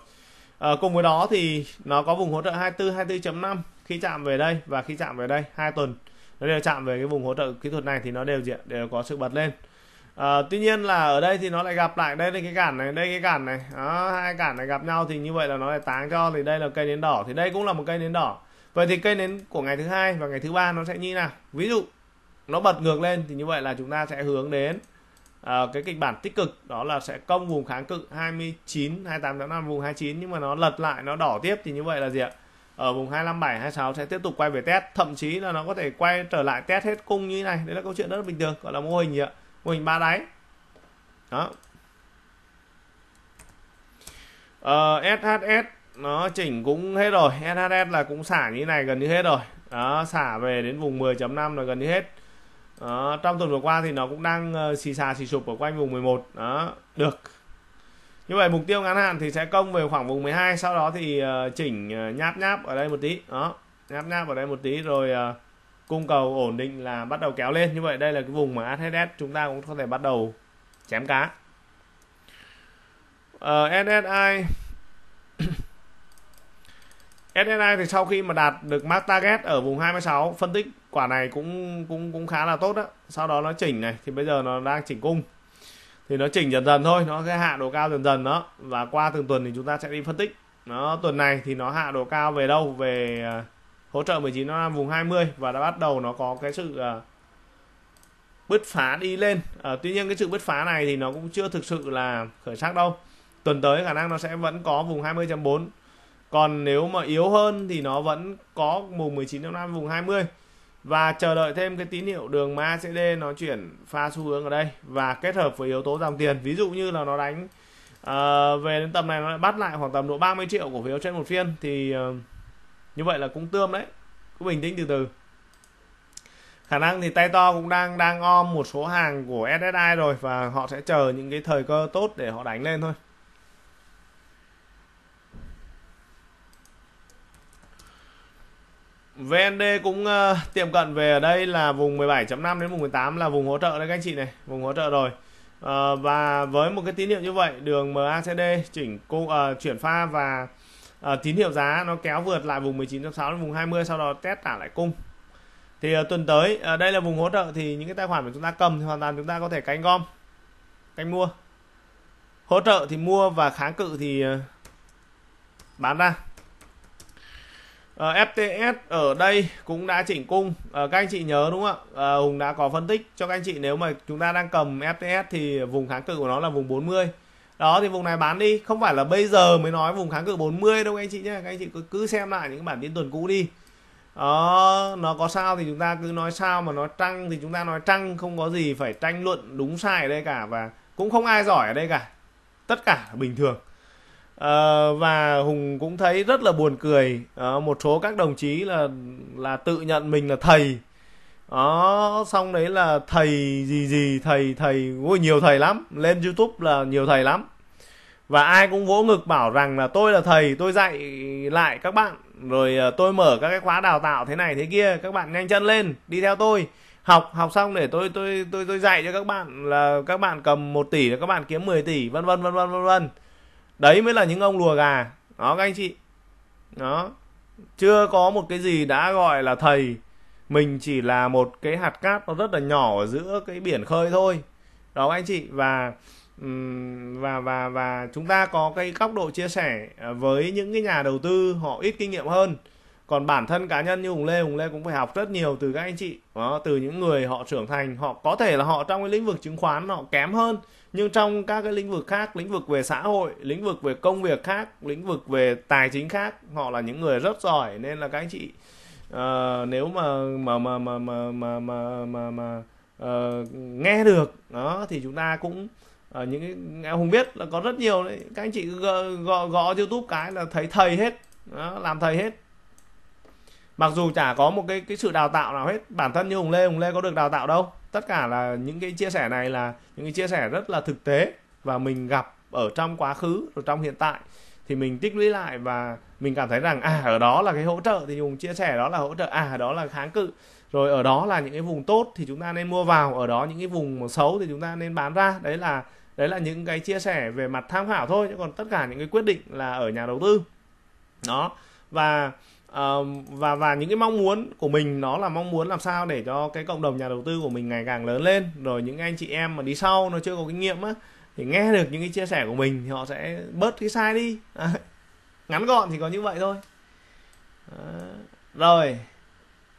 à, cùng với đó thì nó có vùng hỗ trợ 24 24.5 khi chạm về đây và khi chạm về đây hai tuần nó đều chạm về cái vùng hỗ trợ kỹ thuật này thì nó đều diện đều có sự bật lên à, tuy nhiên là ở đây thì nó lại gặp lại đây là cái cản này đây cái cản này đó, hai cản này gặp nhau thì như vậy là nó lại tán cho thì đây là cây nến đỏ thì đây cũng là một cây nến đỏ vậy thì cây nến của ngày thứ hai và ngày thứ ba nó sẽ như nào ví dụ nó bật ngược lên thì như vậy là chúng ta sẽ hướng đến à, cái kịch bản tích cực đó là sẽ công vùng kháng cự 29 28.5 vùng 29 nhưng mà nó lật lại nó đỏ tiếp thì như vậy là gì ạ ở vùng 257 26 sẽ tiếp tục quay về test thậm chí là nó có thể quay trở lại test hết cung như thế này đấy là câu chuyện rất bình thường gọi là mô hình gì ạ mô hình ba đáy đó ờ, SHS nó chỉnh cũng hết rồi SHS là cũng xả như thế này gần như hết rồi đó xả về đến vùng 10.5 là gần như hết đó, trong tuần vừa qua thì nó cũng đang ờ, xì xà xì sụp ở quanh vùng 11 đó được như vậy mục tiêu ngắn hạn thì sẽ công về khoảng vùng 12 sau đó thì ờ, chỉnh ờ, nháp nháp ở đây một tí đó nháp nháp ở đây một tí rồi cung cầu ổn định là bắt đầu kéo lên như vậy đây là cái vùng mà HSS chúng ta cũng có thể bắt đầu chém cá uh, SSI SSI (coughs) thì sau khi mà đạt được mark target ở vùng 26 phân tích quả này cũng cũng cũng khá là tốt đó sau đó nó chỉnh này thì bây giờ nó đang chỉnh cung thì nó chỉnh dần dần thôi nó sẽ hạ độ cao dần dần đó và qua từng tuần thì chúng ta sẽ đi phân tích nó tuần này thì nó hạ độ cao về đâu về à, hỗ trợ 19 năm vùng 20 và đã bắt đầu nó có cái sự à, bứt phá đi lên à, tuy nhiên cái sự bứt phá này thì nó cũng chưa thực sự là khởi sắc đâu tuần tới khả năng nó sẽ vẫn có vùng 20.4 còn nếu mà yếu hơn thì nó vẫn có vùng 19 năm vùng 20 và chờ đợi thêm cái tín hiệu đường ma ACD nó chuyển pha xu hướng ở đây và kết hợp với yếu tố dòng tiền ví dụ như là nó đánh uh, về đến tầm này nó lại bắt lại khoảng tầm độ 30 triệu cổ phiếu trên một phiên thì uh, như vậy là cũng tươm đấy cứ bình tĩnh từ từ khả năng thì tay to cũng đang đang om một số hàng của SSI rồi và họ sẽ chờ những cái thời cơ tốt để họ đánh lên thôi VND cũng uh, tiệm cận về ở đây là vùng 17.5 đến vùng 18 là vùng hỗ trợ đấy các anh chị này, vùng hỗ trợ rồi. Uh, và với một cái tín hiệu như vậy, đường MACD chỉnh cô uh, chuyển pha và uh, tín hiệu giá nó kéo vượt lại vùng 19.6 đến vùng 20 sau đó test trả lại cung. Thì uh, tuần tới uh, đây là vùng hỗ trợ thì những cái tài khoản mà chúng ta cầm thì hoàn toàn chúng ta có thể canh gom, canh mua. Hỗ trợ thì mua và kháng cự thì uh, bán ra. À, ờ, FTS ở đây cũng đã chỉnh cung à, các anh chị nhớ đúng không ạ à, Hùng đã có phân tích cho các anh chị nếu mà chúng ta đang cầm FTS thì vùng kháng cự của nó là vùng 40 đó thì vùng này bán đi không phải là bây giờ mới nói vùng kháng cự 40 đâu các anh chị nhé các anh chị cứ, cứ xem lại những bản tin tuần cũ đi đó nó có sao thì chúng ta cứ nói sao mà nó trăng thì chúng ta nói trăng không có gì phải tranh luận đúng sai ở đây cả và cũng không ai giỏi ở đây cả tất cả bình thường à, và hùng cũng thấy rất là buồn cười à, một số các đồng chí là là tự nhận mình là thầy đó ờ, xong đấy là thầy gì gì thầy thầy ôi nhiều thầy lắm lên youtube là nhiều thầy lắm và ai cũng vỗ ngực bảo rằng là tôi là thầy tôi dạy lại các bạn rồi tôi mở các cái khóa đào tạo thế này thế kia các bạn nhanh chân lên đi theo tôi học học xong để tôi tôi tôi tôi dạy cho các bạn là các bạn cầm 1 tỷ các bạn kiếm 10 tỷ vân vân vân vân vân vân đấy mới là những ông lùa gà đó các anh chị đó chưa có một cái gì đã gọi là thầy mình chỉ là một cái hạt cát nó rất là nhỏ ở giữa cái biển khơi thôi đó các anh chị và và và và chúng ta có cái góc độ chia sẻ với những cái nhà đầu tư họ ít kinh nghiệm hơn còn bản thân cá nhân như hùng lê hùng lê cũng phải học rất nhiều từ các anh chị đó từ những người họ trưởng thành họ có thể là họ trong cái lĩnh vực chứng khoán họ kém hơn nhưng trong các cái lĩnh vực khác lĩnh vực về xã hội lĩnh vực về công việc khác lĩnh vực về tài chính khác họ là những người rất giỏi nên là các anh chị uh, nếu mà mà mà mà mà mà mà, mà, mà uh, nghe được đó thì chúng ta cũng ở ờ, những cái hùng biết là có rất nhiều đấy các anh chị gõ, gõ, gõ youtube cái là thấy thầy hết đó, làm thầy hết mặc dù chả có một cái cái sự đào tạo nào hết bản thân như hùng lê hùng lê có được đào tạo đâu tất cả là những cái chia sẻ này là những cái chia sẻ rất là thực tế và mình gặp ở trong quá khứ rồi trong hiện tại thì mình tích lũy lại và mình cảm thấy rằng à ở đó là cái hỗ trợ thì hùng chia sẻ đó là hỗ trợ à ở đó là kháng cự rồi ở đó là những cái vùng tốt thì chúng ta nên mua vào ở đó những cái vùng xấu thì chúng ta nên bán ra đấy là đấy là những cái chia sẻ về mặt tham khảo thôi chứ còn tất cả những cái quyết định là ở nhà đầu tư đó và và và những cái mong muốn của mình nó là mong muốn làm sao để cho cái cộng đồng nhà đầu tư của mình ngày càng lớn lên rồi những anh chị em mà đi sau nó chưa có kinh nghiệm á thì nghe được những cái chia sẻ của mình thì họ sẽ bớt cái sai đi à, ngắn gọn thì có như vậy thôi à, rồi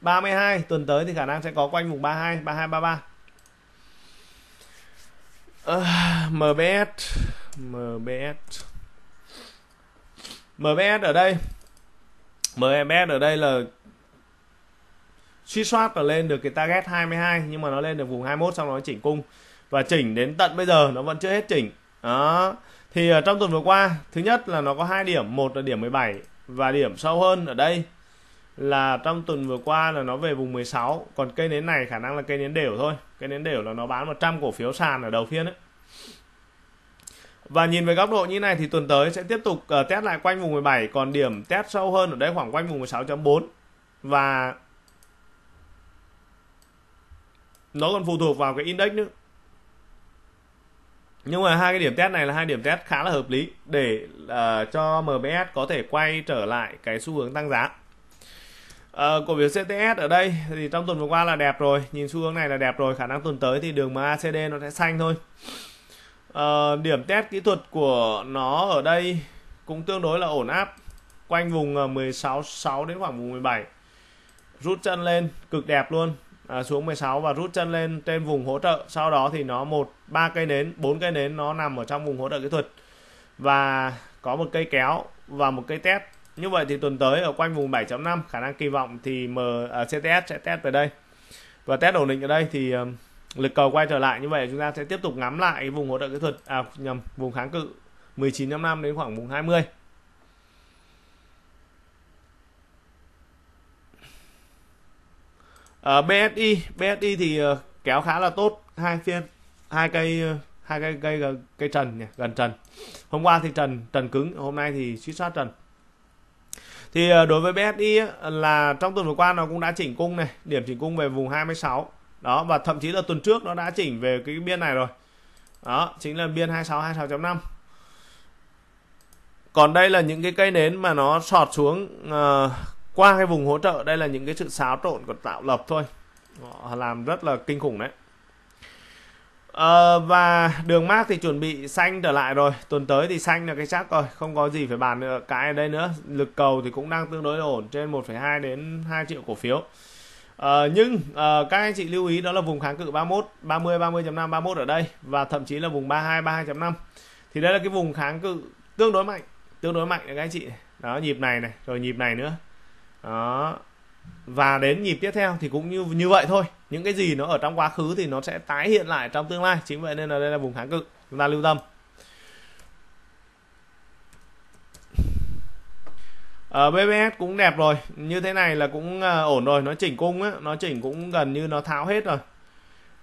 32 tuần tới thì khả năng sẽ có quanh vùng 32 32 33 à, MBS MBS MBS ở đây MMS ở đây là suy soát là lên được cái target 22 nhưng mà nó lên được vùng 21 xong nó chỉnh cung và chỉnh đến tận bây giờ nó vẫn chưa hết chỉnh đó thì ở ờ, trong tuần vừa qua thứ nhất là nó có hai điểm một là điểm 17 và điểm sâu hơn ở đây là trong tuần vừa qua là nó về vùng 16 còn cây nến này khả năng là cây nến đều thôi cây nến đều là nó bán 100 cổ phiếu sàn ở đầu phiên ấy và nhìn về góc độ như này thì tuần tới sẽ tiếp tục uh, test lại quanh vùng 17 còn điểm test sâu hơn ở đây khoảng quanh vùng 16.4 và nó còn phụ thuộc vào cái index nữa. Nhưng mà hai cái điểm test này là hai điểm test khá là hợp lý để uh, cho MBS có thể quay trở lại cái xu hướng tăng giá. Uh, cổ phiếu CTS ở đây thì trong tuần vừa qua là đẹp rồi, nhìn xu hướng này là đẹp rồi, khả năng tuần tới thì đường MACD nó sẽ xanh thôi à, điểm test kỹ thuật của nó ở đây cũng tương đối là ổn áp quanh vùng 16 ờ, 6 đến khoảng vùng 17 rút chân lên cực đẹp luôn à, xuống 16 và rút chân lên trên vùng hỗ trợ sau đó thì nó một ba cây nến bốn cây nến nó nằm ở trong vùng hỗ trợ kỹ thuật và có một cây kéo và một cây test như vậy thì tuần tới ở quanh vùng 7.5 khả năng kỳ vọng thì M, à, CTS sẽ test về đây và test ổn định ở đây thì ờ, lực cầu quay trở lại như vậy chúng ta sẽ tiếp tục ngắm lại cái vùng hỗ trợ kỹ thuật à nhầm vùng kháng cự 19.5 đến khoảng vùng 20 ở ờ, BSI BSI thì ờ, kéo khá là tốt hai phiên hai cây ờ, hai cây cây cây, trần nhỉ, gần trần hôm qua thì trần trần cứng hôm nay thì suýt sát trần thì đối với BSI là trong tuần vừa qua nó cũng đã chỉnh cung này điểm chỉnh cung về vùng 26 đó và thậm chí là tuần trước nó đã chỉnh về cái biên này rồi đó chính là biên 26 26.5 còn đây là những cái cây nến mà nó sọt xuống uh, qua cái vùng hỗ trợ đây là những cái sự xáo trộn của tạo lập thôi họ làm rất là kinh khủng đấy à, và đường mát thì chuẩn bị xanh trở lại rồi tuần tới thì xanh là cái chắc rồi không có gì phải bàn nữa cái ở đây nữa lực cầu thì cũng đang tương đối ổn trên 1,2 đến 2 triệu cổ phiếu À, nhưng à, các anh chị lưu ý đó là vùng kháng cự 31, 30, 30.5, 31 ở đây và thậm chí là vùng 32, 32.5. Thì đây là cái vùng kháng cự tương đối mạnh, tương đối mạnh các anh chị. Đó nhịp này này, rồi nhịp này nữa. Đó. Và đến nhịp tiếp theo thì cũng như như vậy thôi. Những cái gì nó ở trong quá khứ thì nó sẽ tái hiện lại trong tương lai. Chính vậy nên là đây là vùng kháng cự. Chúng ta lưu tâm. uh, ờ, BBS cũng đẹp rồi như thế này là cũng uh, ổn rồi nó chỉnh cung á nó chỉnh cũng gần như nó tháo hết rồi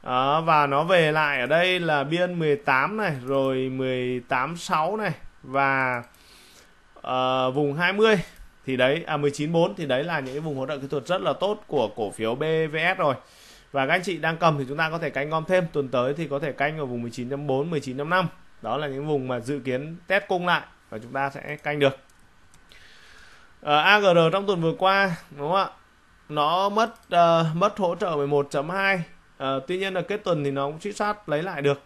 đó, và nó về lại ở đây là biên 18 này rồi 18 6 này và uh, vùng 20 thì đấy à 194 thì đấy là những cái vùng hỗ trợ kỹ thuật rất là tốt của cổ phiếu BVS rồi và các anh chị đang cầm thì chúng ta có thể canh ngon thêm tuần tới thì có thể canh ở vùng 19.4 19.5 đó là những vùng mà dự kiến test cung lại và chúng ta sẽ canh được Ờ, AGR trong tuần vừa qua đúng không ạ nó mất uh, mất hỗ trợ 11.2 uh, ờ, tuy nhiên là kết tuần thì nó cũng trích sát lấy lại được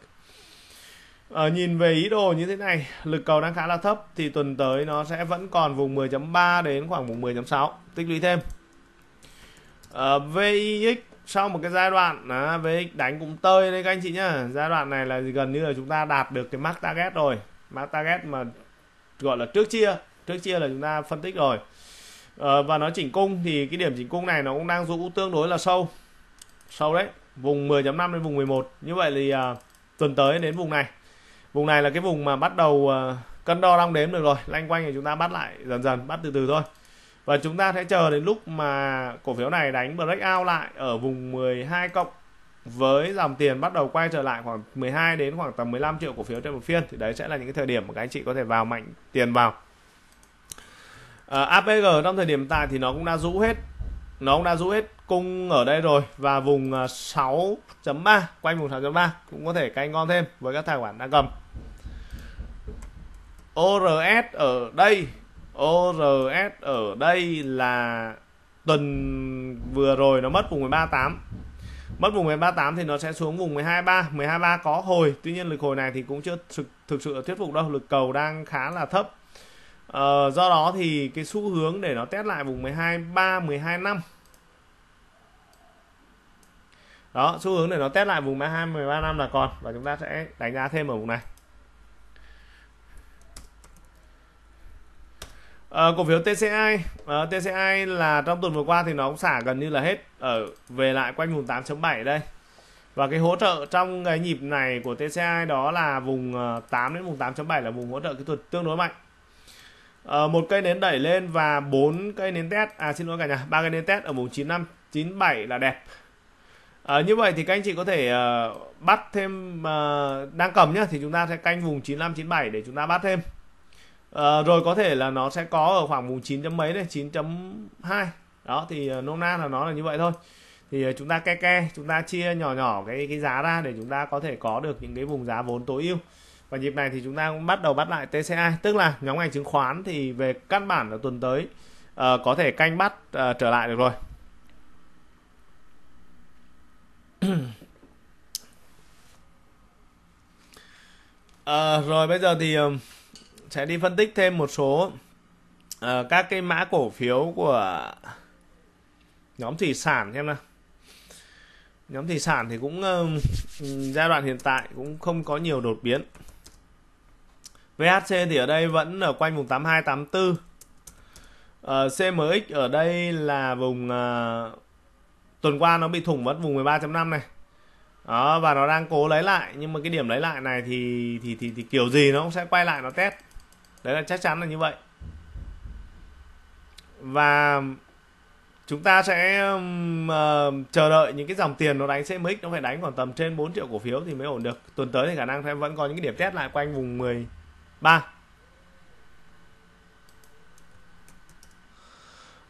uh, nhìn về ý đồ như thế này lực cầu đang khá là thấp thì tuần tới nó sẽ vẫn còn vùng 10.3 đến khoảng vùng 10.6 tích lũy thêm uh, VIX sau một cái giai đoạn à, VIX đánh cũng tơi đấy các anh chị nhá giai đoạn này là gần như là chúng ta đạt được cái mark target rồi mark target mà gọi là trước chia trước chia là chúng ta phân tích rồi Ờ, và nó chỉnh cung thì cái điểm chỉnh cung này nó cũng đang rũ tương đối là sâu sâu đấy vùng 10.5 đến vùng 11 như vậy thì à, tuần tới đến vùng này vùng này là cái vùng mà bắt đầu à, cân đo đong đếm được rồi lanh quanh thì chúng ta bắt lại dần dần bắt từ từ thôi và chúng ta sẽ chờ đến lúc mà cổ phiếu này đánh breakout lại ở vùng 12 cộng với dòng tiền bắt đầu quay trở lại khoảng 12 đến khoảng tầm 15 triệu cổ phiếu trên một phiên thì đấy sẽ là những cái thời điểm mà các anh chị có thể vào mạnh tiền vào à, ờ, APG trong thời điểm tại thì nó cũng đã rũ hết nó cũng đã rũ hết cung ở đây rồi và vùng 6.3 à, quanh vùng 6.3 cũng có thể canh ngon thêm với các tài khoản đang cầm ORS ở đây ORS ở đây là tuần vừa rồi nó mất vùng 138 mất vùng 138 thì nó sẽ xuống vùng 123 123 có hồi tuy nhiên lực hồi này thì cũng chưa thực, thực sự thuyết phục đâu lực cầu đang khá là thấp Ờ, do đó thì cái xu hướng để nó test lại vùng 12 3 12 năm đó xu hướng để nó test lại vùng 12 13 năm là còn và chúng ta sẽ đánh giá thêm ở vùng này Ờ, cổ phiếu TCI ờ, TCI là trong tuần vừa qua thì nó cũng xả gần như là hết ở về lại quanh vùng 8.7 đây và cái hỗ trợ trong cái nhịp này của TCI đó là vùng 8 ờ, đến vùng 8.7 là vùng hỗ trợ kỹ thuật tương đối mạnh Ờ, một cây nến đẩy lên và bốn cây nến test à xin lỗi cả nhà ba cây nến test ở vùng 95 97 là đẹp à, như vậy thì các anh chị có thể uh, bắt thêm uh, đang cầm nhá thì chúng ta sẽ canh vùng 95 97 để chúng ta bắt thêm à, rồi có thể là nó sẽ có ở khoảng vùng 9 chấm mấy này 9.2 đó thì uh, nôm na là nó là như vậy thôi thì uh, chúng ta ke ke chúng ta chia nhỏ nhỏ cái cái giá ra để chúng ta có thể có được những cái vùng giá vốn tối ưu và nhịp này thì chúng ta cũng bắt đầu bắt lại TCA tức là nhóm ngành chứng khoán thì về căn bản là tuần tới uh, có thể canh bắt uh, trở lại được rồi uh, (clears throat) rồi bây giờ thì uh, sẽ đi phân tích thêm một số uh, các cái mã cổ phiếu của nhóm thủy sản xem nào nhóm thủy sản thì cũng uh, giai đoạn hiện tại cũng không có nhiều đột biến VHC thì ở đây vẫn ở quanh vùng 8284 ờ, uh, CMX ở đây là vùng uh, tuần qua nó bị thủng mất vùng 13.5 này đó và nó đang cố lấy lại nhưng mà cái điểm lấy lại này thì thì thì, thì kiểu gì nó cũng sẽ quay lại nó test đấy là chắc chắn là như vậy và chúng ta sẽ uh, chờ đợi những cái dòng tiền nó đánh CMX nó phải đánh khoảng tầm trên 4 triệu cổ phiếu thì mới ổn được tuần tới thì khả năng sẽ vẫn có những cái điểm test lại quanh vùng 10 3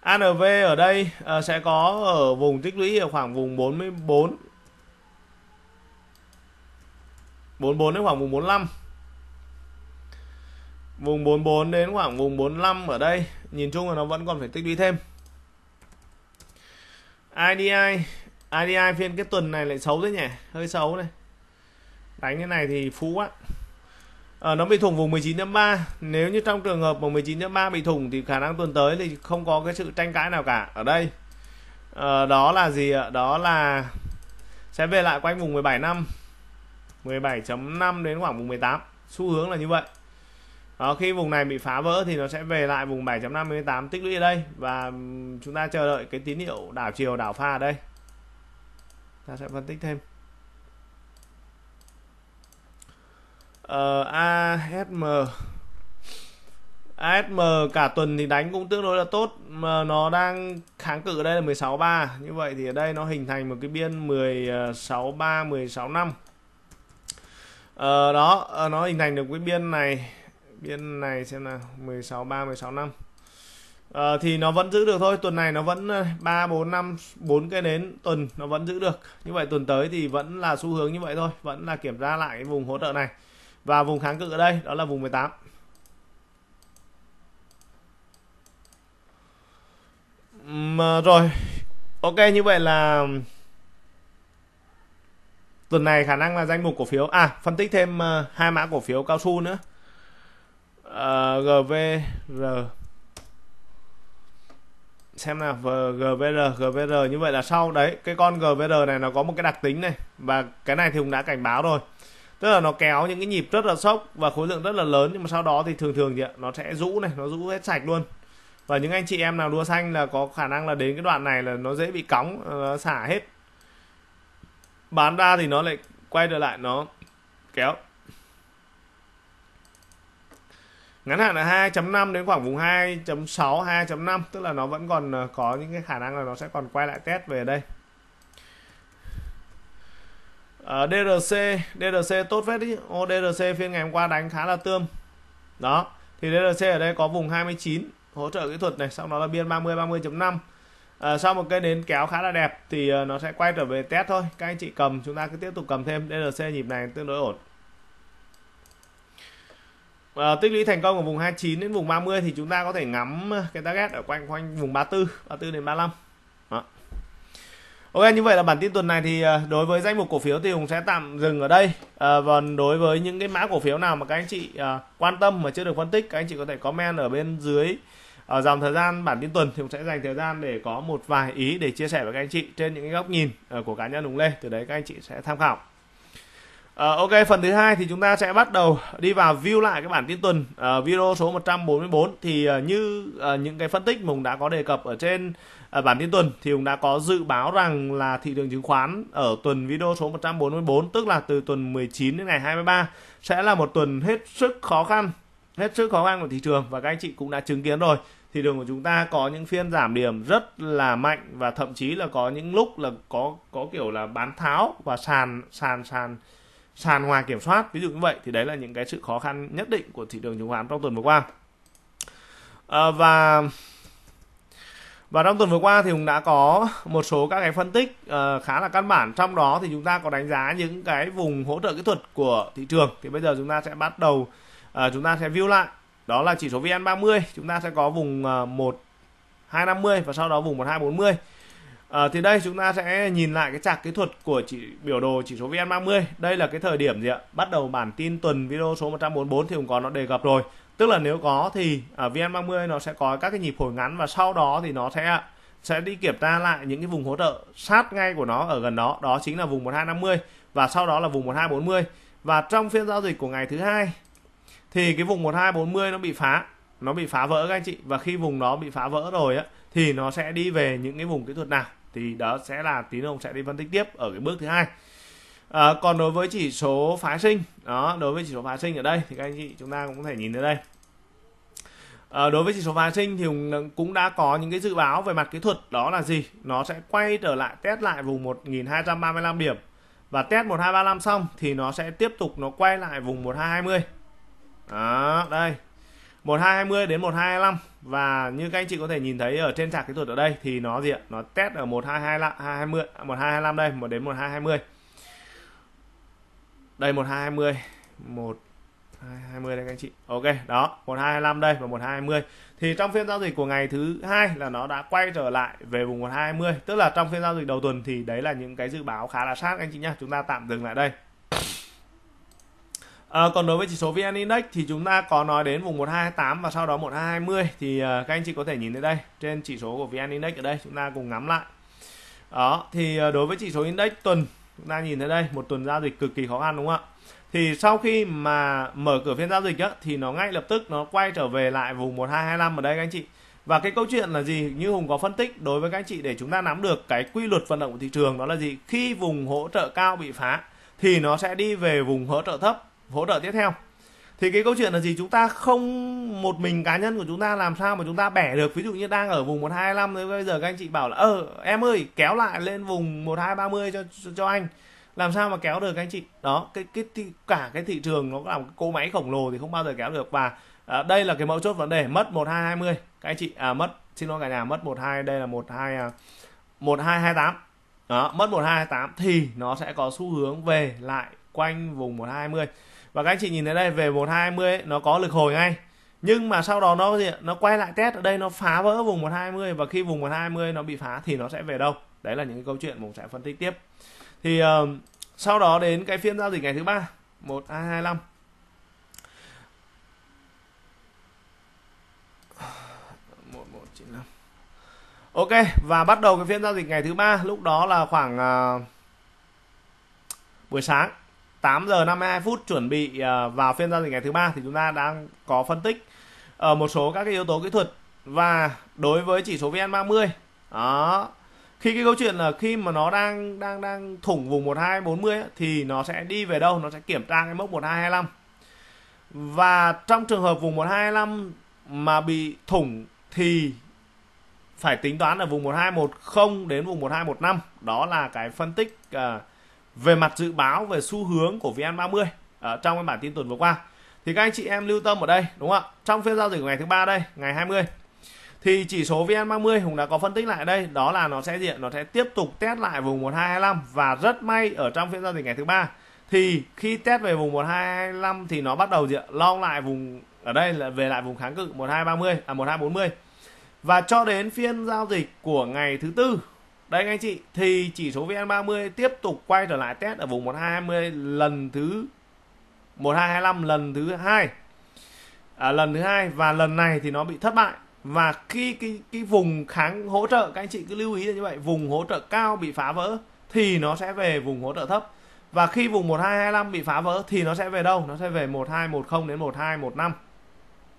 ANV ở đây à, sẽ có ở vùng tích lũy ở khoảng vùng 44 44 đến khoảng vùng 45 vùng 44 đến khoảng vùng 45 ở đây nhìn chung là nó vẫn còn phải tích lũy thêm IDI IDI phiên cái tuần này lại xấu thế nhỉ hơi xấu này đánh cái này thì phú quá À, nó bị thủng vùng 19.3 nếu như trong trường hợp mà 19.3 bị thủng thì khả năng tuần tới thì không có cái sự tranh cãi nào cả ở đây à, đó là gì ạ đó là sẽ về lại quanh vùng 17 năm 17.5 đến khoảng vùng 18 xu hướng là như vậy đó, khi vùng này bị phá vỡ thì nó sẽ về lại vùng 7.58 tích lũy ở đây và ừ, chúng ta chờ đợi cái tín hiệu đảo chiều đảo pha ở đây ta sẽ phân tích thêm uh, ờ, ASM ASM cả tuần thì đánh cũng tương đối là tốt mà nó đang kháng cự ở đây là 16.3 như vậy thì ở đây nó hình thành một cái biên 16.3 16.5 ờ, uh, đó uh, nó hình thành được cái biên này biên này xem nào 16.3 16.5 Ờ, uh, thì nó vẫn giữ được thôi tuần này nó vẫn ờ, ba bốn năm bốn cái nến tuần nó vẫn giữ được như vậy tuần tới thì vẫn là xu hướng như vậy thôi vẫn là kiểm tra lại cái vùng hỗ trợ này và vùng kháng cự ở đây đó là vùng 18 uhm, ờ, rồi ok như vậy là tuần này khả năng là danh mục cổ phiếu à phân tích thêm ờ, hai mã cổ phiếu cao su nữa uh, ờ, GVR xem nào GVR GVR như vậy là sau đấy cái con GVR này nó có một cái đặc tính này và cái này thì cũng đã cảnh báo rồi tức là nó kéo những cái nhịp rất là sốc và khối lượng rất là lớn nhưng mà sau đó thì thường thường thì nó sẽ rũ này nó rũ hết sạch luôn và những anh chị em nào đua xanh là có khả năng là đến cái đoạn này là nó dễ bị cóng nó xả hết bán ra thì nó lại quay trở lại nó kéo ngắn hạn là 2.5 đến khoảng vùng 2.6 2.5 tức là nó vẫn còn à, có những cái khả năng là nó sẽ còn quay lại test về đây à, ờ, DRC DRC tốt phết ý ô DRC phiên ngày hôm qua đánh khá là tươm đó thì DRC ở đây có vùng 29 hỗ trợ kỹ thuật này sau đó là biên 30 30.5 à, sau một cây nến kéo khá là đẹp thì ờ, nó sẽ quay trở về test thôi các anh chị cầm chúng ta cứ tiếp tục cầm thêm DRC nhịp này tương đối ổn à, tích lũy thành công ở vùng 29 đến vùng 30 thì chúng ta có thể ngắm cái target ở quanh quanh vùng 34 34 đến 35 Ok như vậy là bản tin tuần này thì ờ, đối với danh mục cổ phiếu thì Hùng sẽ tạm dừng ở đây. À, còn đối với những cái mã cổ phiếu nào mà các anh chị à, quan tâm mà chưa được phân tích, các anh chị có thể comment ở bên dưới ở dòng thời gian bản tin tuần thì Hùng sẽ dành thời gian để có một vài ý để chia sẻ với các anh chị trên những góc nhìn của cá nhân Hùng Lê. Từ đấy các anh chị sẽ tham khảo. À, ok phần thứ hai thì chúng ta sẽ bắt đầu đi vào view lại cái bản tin tuần à, video số 144 thì à, như à, những cái phân tích mùng đã có đề cập ở trên ở ờ, bản tin tuần thì cũng đã có dự báo rằng là thị trường chứng khoán ở tuần video số 144 tức là từ tuần 19 đến ngày 23 sẽ là một tuần hết sức khó khăn hết sức khó khăn của thị trường và các anh chị cũng đã chứng kiến rồi thị trường của chúng ta có những phiên giảm điểm rất là mạnh và thậm chí là có những lúc là có có kiểu là bán tháo và sàn sàn sàn sàn ngoài kiểm soát ví dụ như vậy thì đấy là những cái sự khó khăn nhất định của thị trường chứng khoán trong tuần vừa qua à, và và trong tuần vừa qua thì cũng đã có một số các cái phân tích uh, khá là căn bản trong đó thì chúng ta có đánh giá những cái vùng hỗ trợ kỹ thuật của thị trường thì bây giờ chúng ta sẽ bắt đầu uh, chúng ta sẽ view lại đó là chỉ số VN30 chúng ta sẽ có vùng uh, 1 250 và sau đó vùng 1240 À, ờ, thì đây chúng ta sẽ nhìn lại cái chạc kỹ thuật của chỉ biểu đồ chỉ số VN30. Đây là cái thời điểm gì ạ? Bắt đầu bản tin tuần video số 144 thì cũng có nó đề cập rồi tức là nếu có thì ở à, VN30 nó sẽ có các cái nhịp hồi ngắn và sau đó thì nó sẽ sẽ đi kiểm tra lại những cái vùng hỗ trợ sát ngay của nó ở gần đó đó chính là vùng 1250 và sau đó là vùng 1240 và trong phiên giao dịch của ngày thứ hai thì cái vùng 1240 nó bị phá nó bị phá vỡ các anh chị và khi vùng đó bị phá vỡ rồi á thì nó sẽ đi về những cái vùng kỹ thuật nào thì đó sẽ là tín nữa ông sẽ đi phân tích tiếp ở cái bước thứ hai À, còn đối với chỉ số phá sinh, đó, đối với chỉ số phá sinh ở đây thì các anh chị chúng ta cũng có thể nhìn thấy đây. À, đối với chỉ số phá sinh thì cũng đã có những cái dự báo về mặt kỹ thuật đó là gì? Nó sẽ quay trở lại test lại vùng 1235 điểm và test 1235 xong thì nó sẽ tiếp tục nó quay lại vùng 1220. Đó, đây. 1220 đến 1225 và như các anh chị có thể nhìn thấy ở trên chart kỹ thuật ở đây thì nó gì ạ? Nó test ở 1225 1225 đây, đến 1220 đây 1220 1 20 đây các anh chị. Ok, đó, 1225 đây và 1220. Thì trong phiên giao dịch của ngày thứ hai là nó đã quay trở lại về vùng 1220, tức là trong phiên giao dịch đầu tuần thì đấy là những cái dự báo khá là sát anh chị nhá. Chúng ta tạm dừng lại đây. À, còn đối với chỉ số VN Index thì chúng ta có nói đến vùng 1228 và sau đó 1220 thì uh, các anh chị có thể nhìn thấy đây, trên chỉ số của VN Index ở đây chúng ta cùng ngắm lại. Đó, thì uh, đối với chỉ số index tuần chúng ta nhìn thấy đây một tuần giao dịch cực kỳ khó khăn đúng không ạ thì sau khi mà mở cửa phiên giao dịch á, thì nó ngay lập tức nó quay trở về lại vùng 1225 ở đây các anh chị và cái câu chuyện là gì như hùng có phân tích đối với các anh chị để chúng ta nắm được cái quy luật vận động của thị trường đó là gì khi vùng hỗ trợ cao bị phá thì nó sẽ đi về vùng hỗ trợ thấp hỗ trợ tiếp theo thì cái câu chuyện là gì chúng ta không một mình cá nhân của chúng ta làm sao mà chúng ta bẻ được ví dụ như đang ở vùng 125 rồi bây giờ các anh chị bảo là ờ em ơi kéo lại lên vùng 1230 cho cho anh làm sao mà kéo được các anh chị đó cái cái cả cái thị trường nó làm cỗ máy khổng lồ thì không bao giờ kéo được và à, đây là cái mẫu chốt vấn đề mất 1220 các anh chị à mất xin lỗi cả nhà mất 12 đây là 12 1228 à, đó mất 1228 thì nó sẽ có xu hướng về lại quanh vùng 1220 và các anh chị nhìn thấy đây về 120 ấy, nó có lực hồi ngay nhưng mà sau đó nó gì nó quay lại test ở đây nó phá vỡ vùng 120 và khi vùng 120 nó bị phá thì nó sẽ về đâu đấy là những cái câu chuyện mình sẽ phân tích tiếp thì uh, sau đó đến cái phiên giao dịch ngày thứ ba 1225 1195 Ok và bắt đầu cái phiên giao dịch ngày thứ ba lúc đó là khoảng uh, buổi sáng 8 giờ 52 phút chuẩn bị ờ, vào phiên giao dịch ngày thứ ba thì chúng ta đang có phân tích ở ờ, một số các cái yếu tố kỹ thuật và đối với chỉ số VN30 đó khi cái câu chuyện là khi mà nó đang đang đang thủng vùng 1240 ấy, thì nó sẽ đi về đâu nó sẽ kiểm tra cái mốc 1225 và trong trường hợp vùng 1225 mà bị thủng thì phải tính toán ở vùng 1210 đến vùng 1215 đó là cái phân tích uh, về mặt dự báo về xu hướng của VN30 ở ờ, trong cái bản tin tuần vừa qua thì các anh chị em lưu tâm ở đây đúng không ạ trong phiên giao dịch của ngày thứ ba đây ngày 20 thì chỉ số VN30 Hùng đã có phân tích lại đây đó là nó sẽ diện nó sẽ tiếp tục test lại vùng 1225 và rất may ở trong phiên giao dịch ngày thứ ba thì khi test về vùng 1225 thì nó bắt đầu diện long lại vùng ở đây là về lại vùng kháng cự 1230 à 1240 và cho đến phiên giao dịch của ngày thứ tư đây anh chị, thì chỉ số VN30 tiếp tục quay trở lại test ở vùng 1220 lần thứ 1225 lần thứ hai. À, lần thứ hai và lần này thì nó bị thất bại và khi cái cái vùng kháng hỗ trợ các anh chị cứ lưu ý là như vậy, vùng hỗ trợ cao bị phá vỡ thì nó sẽ về vùng hỗ trợ thấp. Và khi vùng 1225 bị phá vỡ thì nó sẽ về đâu? Nó sẽ về 1210 đến 1215.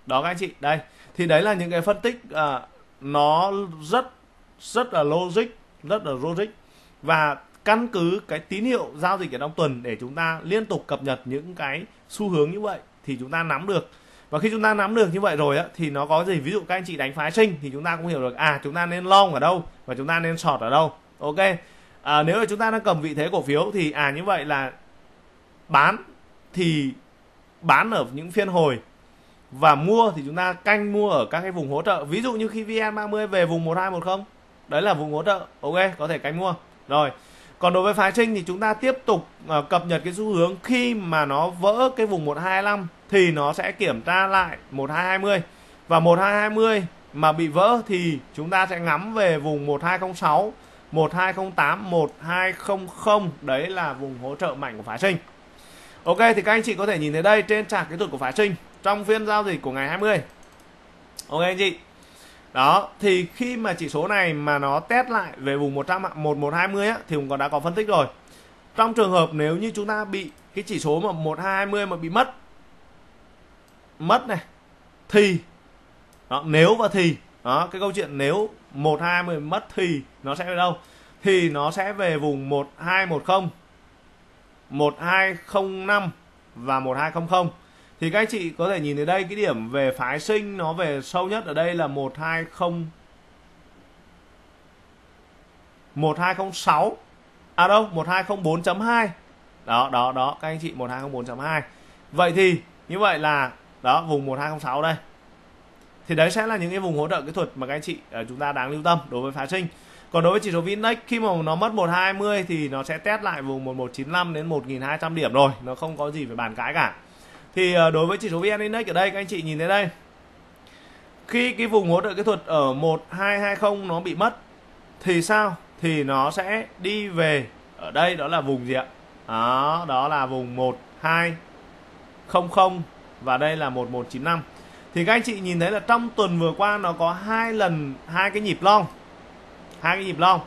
Đó các anh chị, đây. Thì đấy là những cái phân tích à, nó rất rất là logic rất là logic và căn cứ cái tín hiệu giao dịch ở trong tuần để chúng ta liên tục cập nhật những cái xu hướng như vậy thì chúng ta nắm được và khi chúng ta nắm được như vậy rồi á, thì nó có gì ví dụ các anh chị đánh phái sinh thì chúng ta cũng hiểu được à chúng ta nên long ở đâu và chúng ta nên short ở đâu ok à, nếu mà chúng ta đang cầm vị thế cổ phiếu thì à như vậy là bán thì bán ở những phiên hồi và mua thì chúng ta canh mua ở các cái vùng hỗ trợ ví dụ như khi vn 30 về vùng 1210 đấy là vùng hỗ trợ ok có thể cánh mua rồi còn đối với phái Trinh thì chúng ta tiếp tục uh, cập nhật cái xu hướng khi mà nó vỡ cái vùng 1225 thì nó sẽ kiểm tra lại 1220 và 1220 mà bị vỡ thì chúng ta sẽ ngắm về vùng 1206 1208 1200 đấy là vùng hỗ trợ mạnh của phái sinh Ok thì các anh chị có thể nhìn thấy đây trên chart kỹ thuật của phái sinh trong phiên giao dịch của ngày 20 Ok anh chị đó thì khi mà chỉ số này mà nó test lại về vùng 100 1120 á thì cũng có đã có phân tích rồi trong trường hợp nếu như chúng ta bị cái chỉ số mà 1220 mà bị mất mất này thì đó, nếu và thì đó cái câu chuyện nếu 1220 mất thì nó sẽ về đâu thì nó sẽ về vùng 1210 1205 và 1200 thì các anh chị có thể nhìn thấy đây cái điểm về phái sinh nó về sâu nhất ở đây là 120 1206 à đâu 1204.2 đó đó đó các anh chị 1204.2 vậy thì như vậy là đó vùng 1206 đây thì đấy sẽ là những cái vùng hỗ trợ kỹ thuật mà các anh chị ờ, chúng ta đáng lưu tâm đối với phái sinh còn đối với chỉ số VN-Index khi mà nó mất 120 thì nó sẽ test lại vùng 1195 đến 1200 điểm rồi, nó không có gì phải bàn cãi cả thì ờ, đối với chỉ số vn index ở đây các anh chị nhìn thấy đây khi cái vùng hỗ trợ kỹ thuật ở 1220 nó bị mất thì sao thì nó sẽ đi về ở đây đó là vùng gì ạ đó đó là vùng 1200 và đây là 1195 thì các anh chị nhìn thấy là trong tuần vừa qua nó có hai lần hai cái nhịp long hai cái nhịp long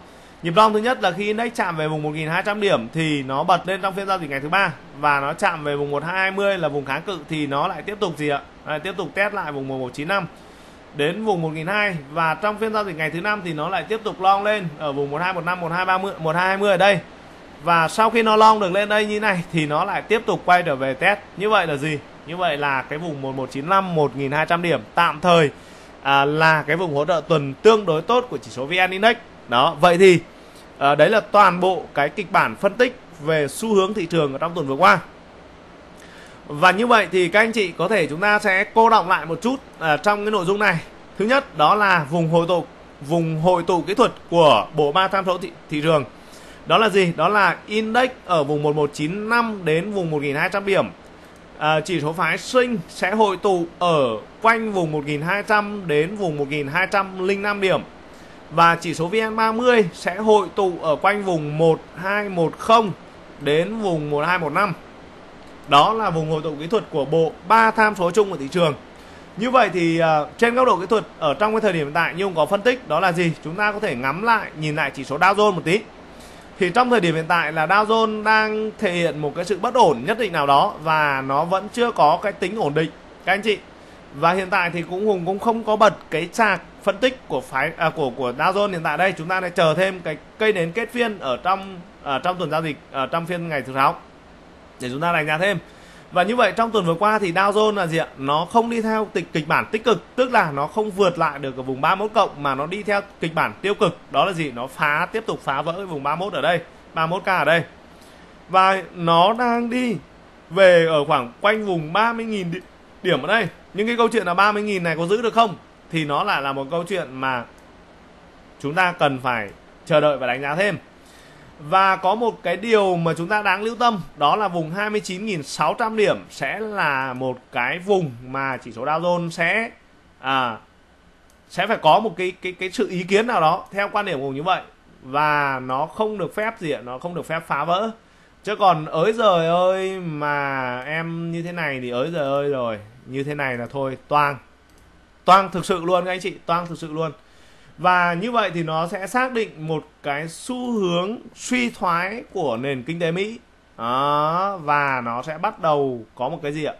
Nhịp long thứ nhất là khi index chạm về vùng 1200 điểm thì nó bật lên trong phiên giao dịch ngày thứ ba và nó chạm về vùng 1220 là vùng kháng cự thì nó lại tiếp tục gì ạ? Lại tiếp tục test lại vùng 1195 đến vùng 1002 và trong phiên giao dịch ngày thứ năm thì nó lại tiếp tục long lên ở vùng 1215 1230 1220 ở đây. Và sau khi nó long được lên đây như này thì nó lại tiếp tục quay trở về test. Như vậy là gì? Như vậy là cái vùng 1195 1200 điểm tạm thời à, là cái vùng hỗ trợ tuần tương đối tốt của chỉ số VN Index. Đó, vậy thì à, đấy là toàn bộ cái kịch bản phân tích về xu hướng thị trường trong tuần vừa qua và như vậy thì các anh chị có thể chúng ta sẽ cô động lại một chút à, trong cái nội dung này thứ nhất đó là vùng hồi tụ vùng hội tụ kỹ thuật của bộ ba tham số thị, thị trường đó là gì đó là index ở vùng 1195 đến vùng 1200 điểm à, chỉ số phái sinh sẽ hội tụ ở quanh vùng 1200 đến vùng 1205 điểm và chỉ số VN30 sẽ hội tụ ở quanh vùng 1210 đến vùng 1215. Đó là vùng hội tụ kỹ thuật của bộ ba tham số chung của thị trường. Như vậy thì uh, trên góc độ kỹ thuật ở trong cái thời điểm hiện tại như ông có phân tích đó là gì? Chúng ta có thể ngắm lại nhìn lại chỉ số Dow Jones một tí. Thì trong thời điểm hiện tại là Dow Jones đang thể hiện một cái sự bất ổn nhất định nào đó và nó vẫn chưa có cái tính ổn định các anh chị. Và hiện tại thì cũng Hùng cũng không có bật cái sạc phân tích của phái à, của của Dow Jones hiện tại đây chúng ta lại chờ thêm cái cây nến kết phiên ở trong ở à, trong tuần giao dịch ở à, trong phiên ngày thứ sáu để chúng ta đánh giá thêm và như vậy trong tuần vừa qua thì Dow Jones là gì ạ? Nó không đi theo tịch kịch bản tích cực, tức là nó không vượt lại được ở vùng 31 cộng mà nó đi theo kịch bản tiêu cực. Đó là gì? Nó phá tiếp tục phá vỡ cái vùng 31 ở đây, 31k ở đây. Và nó đang đi về ở khoảng quanh vùng 30.000 điểm ở đây. Những cái câu chuyện là 30.000 này có giữ được không? thì nó lại là một câu chuyện mà chúng ta cần phải chờ đợi và đánh giá thêm và có một cái điều mà chúng ta đáng lưu tâm đó là vùng 29.600 điểm sẽ là một cái vùng mà chỉ số Dow Jones sẽ à, sẽ phải có một cái cái cái sự ý kiến nào đó theo quan điểm của như vậy và nó không được phép gì nó không được phép phá vỡ. Chứ còn ới giời ơi mà em như thế này thì ới giời ơi rồi, như thế này là thôi toang toang thực sự luôn các anh chị toang thực sự luôn và như vậy thì nó sẽ xác định một cái xu hướng suy thoái của nền kinh tế Mỹ đó, và nó sẽ bắt đầu có một cái gì ạ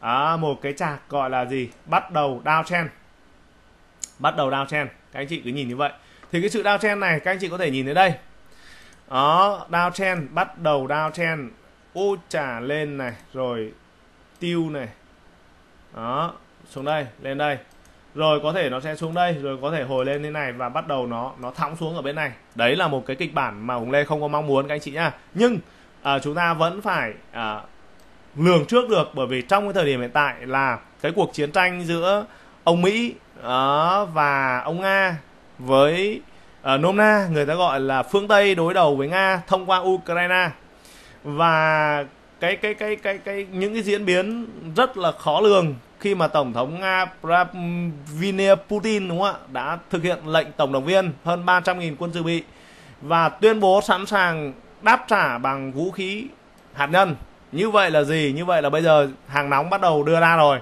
à, một cái chạc gọi là gì bắt đầu downtrend bắt đầu downtrend các anh chị cứ nhìn như vậy thì cái sự downtrend này các anh chị có thể nhìn thấy đây đó downtrend bắt đầu downtrend ô trả lên này rồi tiêu này đó xuống đây lên đây rồi có thể nó sẽ xuống đây rồi có thể hồi lên thế này và bắt đầu nó nó thõng xuống ở bên này đấy là một cái kịch bản mà hùng lê không có mong muốn các anh chị nhá nhưng à, chúng ta vẫn phải à, lường trước được bởi vì trong cái thời điểm hiện tại là cái cuộc chiến tranh giữa ông mỹ à, và ông nga với à, nôm na người ta gọi là phương tây đối đầu với nga thông qua ukraine và cái cái cái cái cái những cái diễn biến rất là khó lường khi mà tổng thống Nga Vladimir Putin đúng không ạ đã thực hiện lệnh tổng động viên hơn 300.000 quân dự bị và tuyên bố sẵn sàng đáp trả bằng vũ khí hạt nhân. Như vậy là gì? Như vậy là bây giờ hàng nóng bắt đầu đưa ra rồi.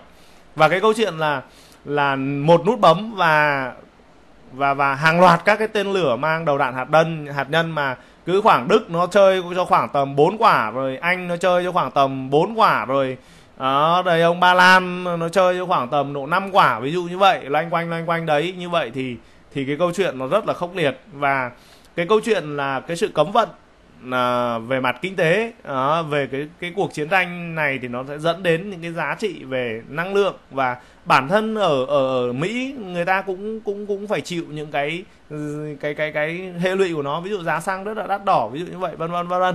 Và cái câu chuyện là là một nút bấm và và và hàng loạt các cái tên lửa mang đầu đạn hạt đơn hạt nhân mà cứ khoảng Đức nó chơi cho khoảng tầm 4 quả rồi Anh nó chơi cho khoảng tầm 4 quả rồi đó đây ông ba lan nó chơi khoảng tầm độ 5 quả ví dụ như vậy loanh quanh loanh quanh đấy như vậy thì thì cái câu chuyện nó rất là khốc liệt và cái câu chuyện là cái sự cấm vận à, về mặt kinh tế à, về cái cái cuộc chiến tranh này thì nó sẽ dẫn đến những cái giá trị về năng lượng và bản thân ở ở, Mỹ người ta cũng cũng cũng phải chịu những cái cái cái cái hệ lụy của nó ví dụ giá xăng rất là đắt đỏ ví dụ như vậy vân vân vân vân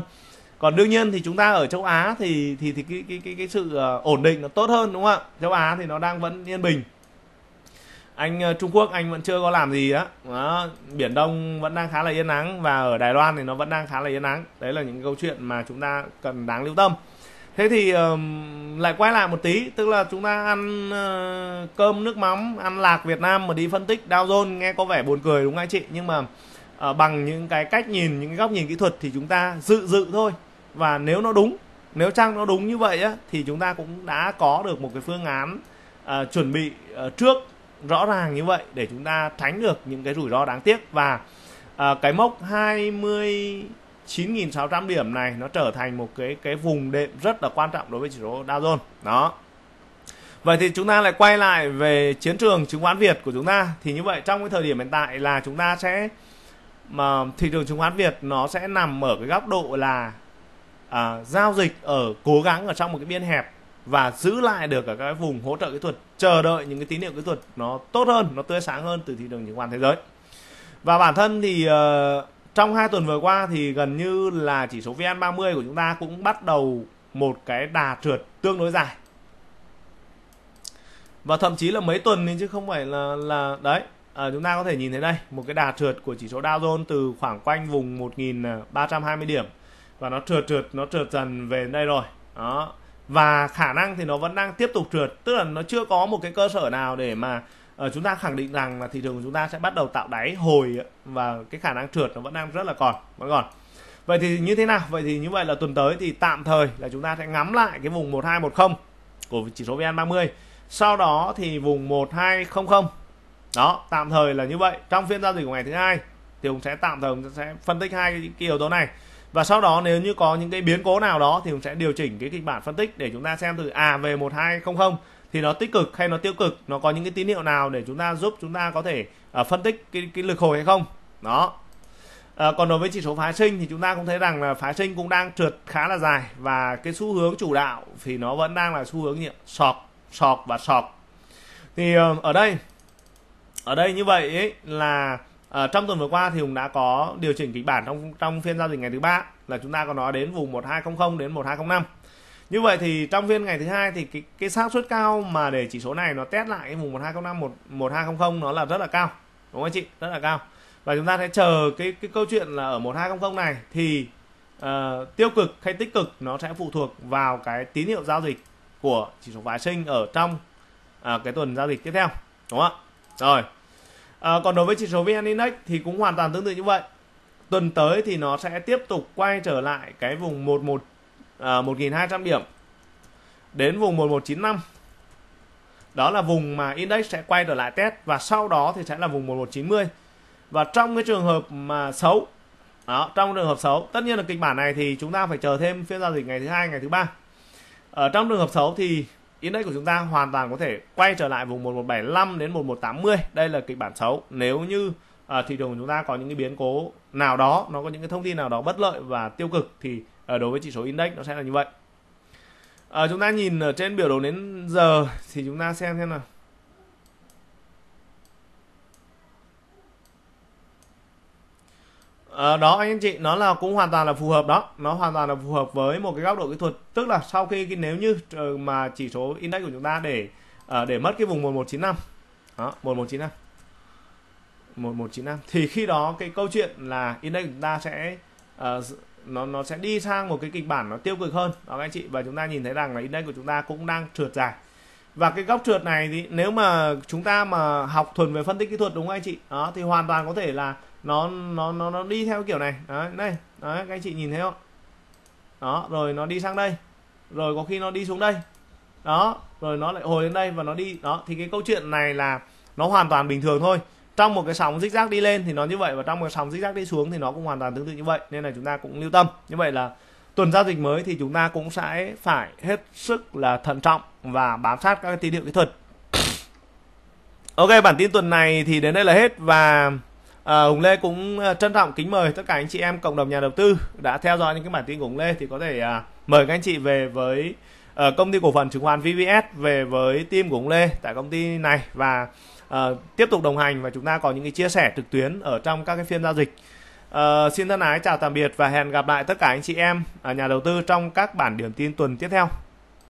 còn đương nhiên thì chúng ta ở châu Á thì thì thì cái cái cái, cái sự ờ, ổn định nó tốt hơn đúng không ạ châu Á thì nó đang vẫn yên bình anh ờ, Trung Quốc anh vẫn chưa có làm gì đó. đó biển Đông vẫn đang khá là yên nắng và ở Đài Loan thì nó vẫn đang khá là yên nắng đấy là những câu chuyện mà chúng ta cần đáng lưu tâm thế thì um, lại quay lại một tí tức là chúng ta ăn uh, cơm nước mắm ăn lạc Việt Nam mà đi phân tích Dow Jones nghe có vẻ buồn cười đúng không anh chị nhưng mà uh, bằng những cái cách nhìn những cái góc nhìn kỹ thuật thì chúng ta dự dự thôi và nếu nó đúng nếu chăng nó đúng như vậy á, thì chúng ta cũng đã có được một cái phương án uh, chuẩn bị uh, trước rõ ràng như vậy để chúng ta tránh được những cái rủi ro đáng tiếc và uh, cái mốc 29.600 điểm này nó trở thành một cái cái vùng đệm rất là quan trọng đối với chỉ số Dow Jones đó Vậy thì chúng ta lại quay lại về chiến trường chứng khoán Việt của chúng ta thì như vậy trong cái thời điểm hiện tại là chúng ta sẽ mà thị trường chứng khoán Việt nó sẽ nằm ở cái góc độ là à, giao dịch ở cố gắng ở trong một cái biên hẹp và giữ lại được ở các vùng hỗ trợ kỹ thuật chờ đợi những cái tín hiệu kỹ thuật nó tốt hơn nó tươi sáng hơn từ thị trường chứng khoán thế giới và bản thân thì uh, trong hai tuần vừa qua thì gần như là chỉ số VN30 của chúng ta cũng bắt đầu một cái đà trượt tương đối dài và thậm chí là mấy tuần thì chứ không phải là là đấy à, chúng ta có thể nhìn thấy đây một cái đà trượt của chỉ số Dow Jones từ khoảng quanh vùng 1.320 điểm và nó trượt trượt nó trượt dần về đây rồi đó và khả năng thì nó vẫn đang tiếp tục trượt tức là nó chưa có một cái cơ sở nào để mà uh, chúng ta khẳng định rằng là thị trường của chúng ta sẽ bắt đầu tạo đáy hồi và cái khả năng trượt nó vẫn đang rất là còn vẫn còn vậy thì như thế nào vậy thì như vậy là tuần tới thì tạm thời là chúng ta sẽ ngắm lại cái vùng 1210 của chỉ số VN30 sau đó thì vùng 1200 đó tạm thời là như vậy trong phiên giao dịch của ngày thứ hai thì cũng sẽ tạm thời sẽ phân tích hai cái yếu tố này và sau đó nếu như có những cái biến cố nào đó thì cũng sẽ điều chỉnh cái kịch bản phân tích để chúng ta xem từ à về 1200 thì nó tích cực hay nó tiêu cực nó có những cái tín hiệu nào để chúng ta giúp chúng ta có thể uh, phân tích cái, cái lực hồi hay không đó À, còn đối với chỉ số phái sinh thì chúng ta cũng thấy rằng là phái sinh cũng đang trượt khá là dài và cái xu hướng chủ đạo thì nó vẫn đang là xu hướng gì? sọc sọc và sọc thì ờ, ở đây ở đây như vậy ấy là À, trong tuần vừa qua thì Hùng đã có điều chỉnh kịch bản trong trong phiên giao dịch ngày thứ ba là chúng ta có nói đến vùng 1200 đến 1205. Như vậy thì trong phiên ngày thứ hai thì cái cái xác suất cao mà để chỉ số này nó test lại cái vùng 1205 1, 1200 nó là rất là cao. Đúng không anh chị? Rất là cao. Và chúng ta sẽ chờ cái cái câu chuyện là ở 1200 này thì uh, tiêu cực hay tích cực nó sẽ phụ thuộc vào cái tín hiệu giao dịch của chỉ số phái sinh ở trong uh, cái tuần giao dịch tiếp theo. Đúng không ạ? Rồi. À, còn đối với chỉ số VN Index thì cũng hoàn toàn tương tự như vậy. Tuần tới thì nó sẽ tiếp tục quay trở lại cái vùng 11 à, 1200 điểm đến vùng 1195. Đó là vùng mà index sẽ quay trở lại test và sau đó thì sẽ là vùng 1190. Và trong cái trường hợp mà xấu đó, trong trường hợp xấu, tất nhiên là kịch bản này thì chúng ta phải chờ thêm phiên giao dịch ngày thứ hai, ngày thứ ba. Ở trong trường hợp xấu thì index của chúng ta hoàn toàn có thể quay trở lại vùng 1175 đến 1180 đây là kịch bản xấu nếu như à, thị trường của chúng ta có những cái biến cố nào đó nó có những cái thông tin nào đó bất lợi và tiêu cực thì à, đối với chỉ số index nó sẽ là như vậy à, chúng ta nhìn ở trên biểu đồ đến giờ thì chúng ta xem xem nào à, đó anh chị nó là cũng hoàn toàn là phù hợp đó nó hoàn toàn là phù hợp với một cái góc độ kỹ thuật tức là sau khi nếu như ờ, mà chỉ số index của chúng ta để à, để mất cái vùng 1195 đó 1195 1195 thì khi đó cái câu chuyện là index của chúng ta sẽ uh, nó nó sẽ đi sang một cái kịch bản nó tiêu cực hơn đó anh chị và chúng ta nhìn thấy rằng là index của chúng ta cũng đang trượt dài và cái góc trượt này thì nếu mà chúng ta mà học thuần về phân tích kỹ thuật đúng không anh chị đó thì hoàn toàn có thể là nó nó nó nó đi theo kiểu này đấy đây đấy các anh chị nhìn thấy không đó rồi nó đi sang đây rồi có khi nó đi xuống đây đó rồi nó lại hồi lên đây và nó đi đó thì cái câu chuyện này là nó hoàn toàn bình thường thôi trong một cái sóng rích rác đi lên thì nó như vậy và trong một sóng rích rác đi xuống thì nó cũng hoàn toàn tương tự như vậy nên là chúng ta cũng lưu tâm như vậy là tuần giao dịch mới thì chúng ta cũng sẽ phải hết sức là thận trọng và bám sát các tín hiệu kỹ thuật ok bản tin tuần này thì đến đây là hết và À, Hùng Lê cũng ờ, trân trọng kính mời tất cả anh chị em cộng đồng nhà đầu tư đã theo dõi những cái bản tin của Hùng Lê thì có thể à, mời các anh chị về với à, công ty cổ phần chứng khoán VVS về với team của Hùng Lê tại công ty này và à, tiếp tục đồng hành và chúng ta có những cái chia sẻ trực tuyến ở trong các cái phiên giao dịch. À, xin thân ái chào tạm biệt và hẹn gặp lại tất cả anh chị em à, nhà đầu tư trong các bản điểm tin tuần tiếp theo.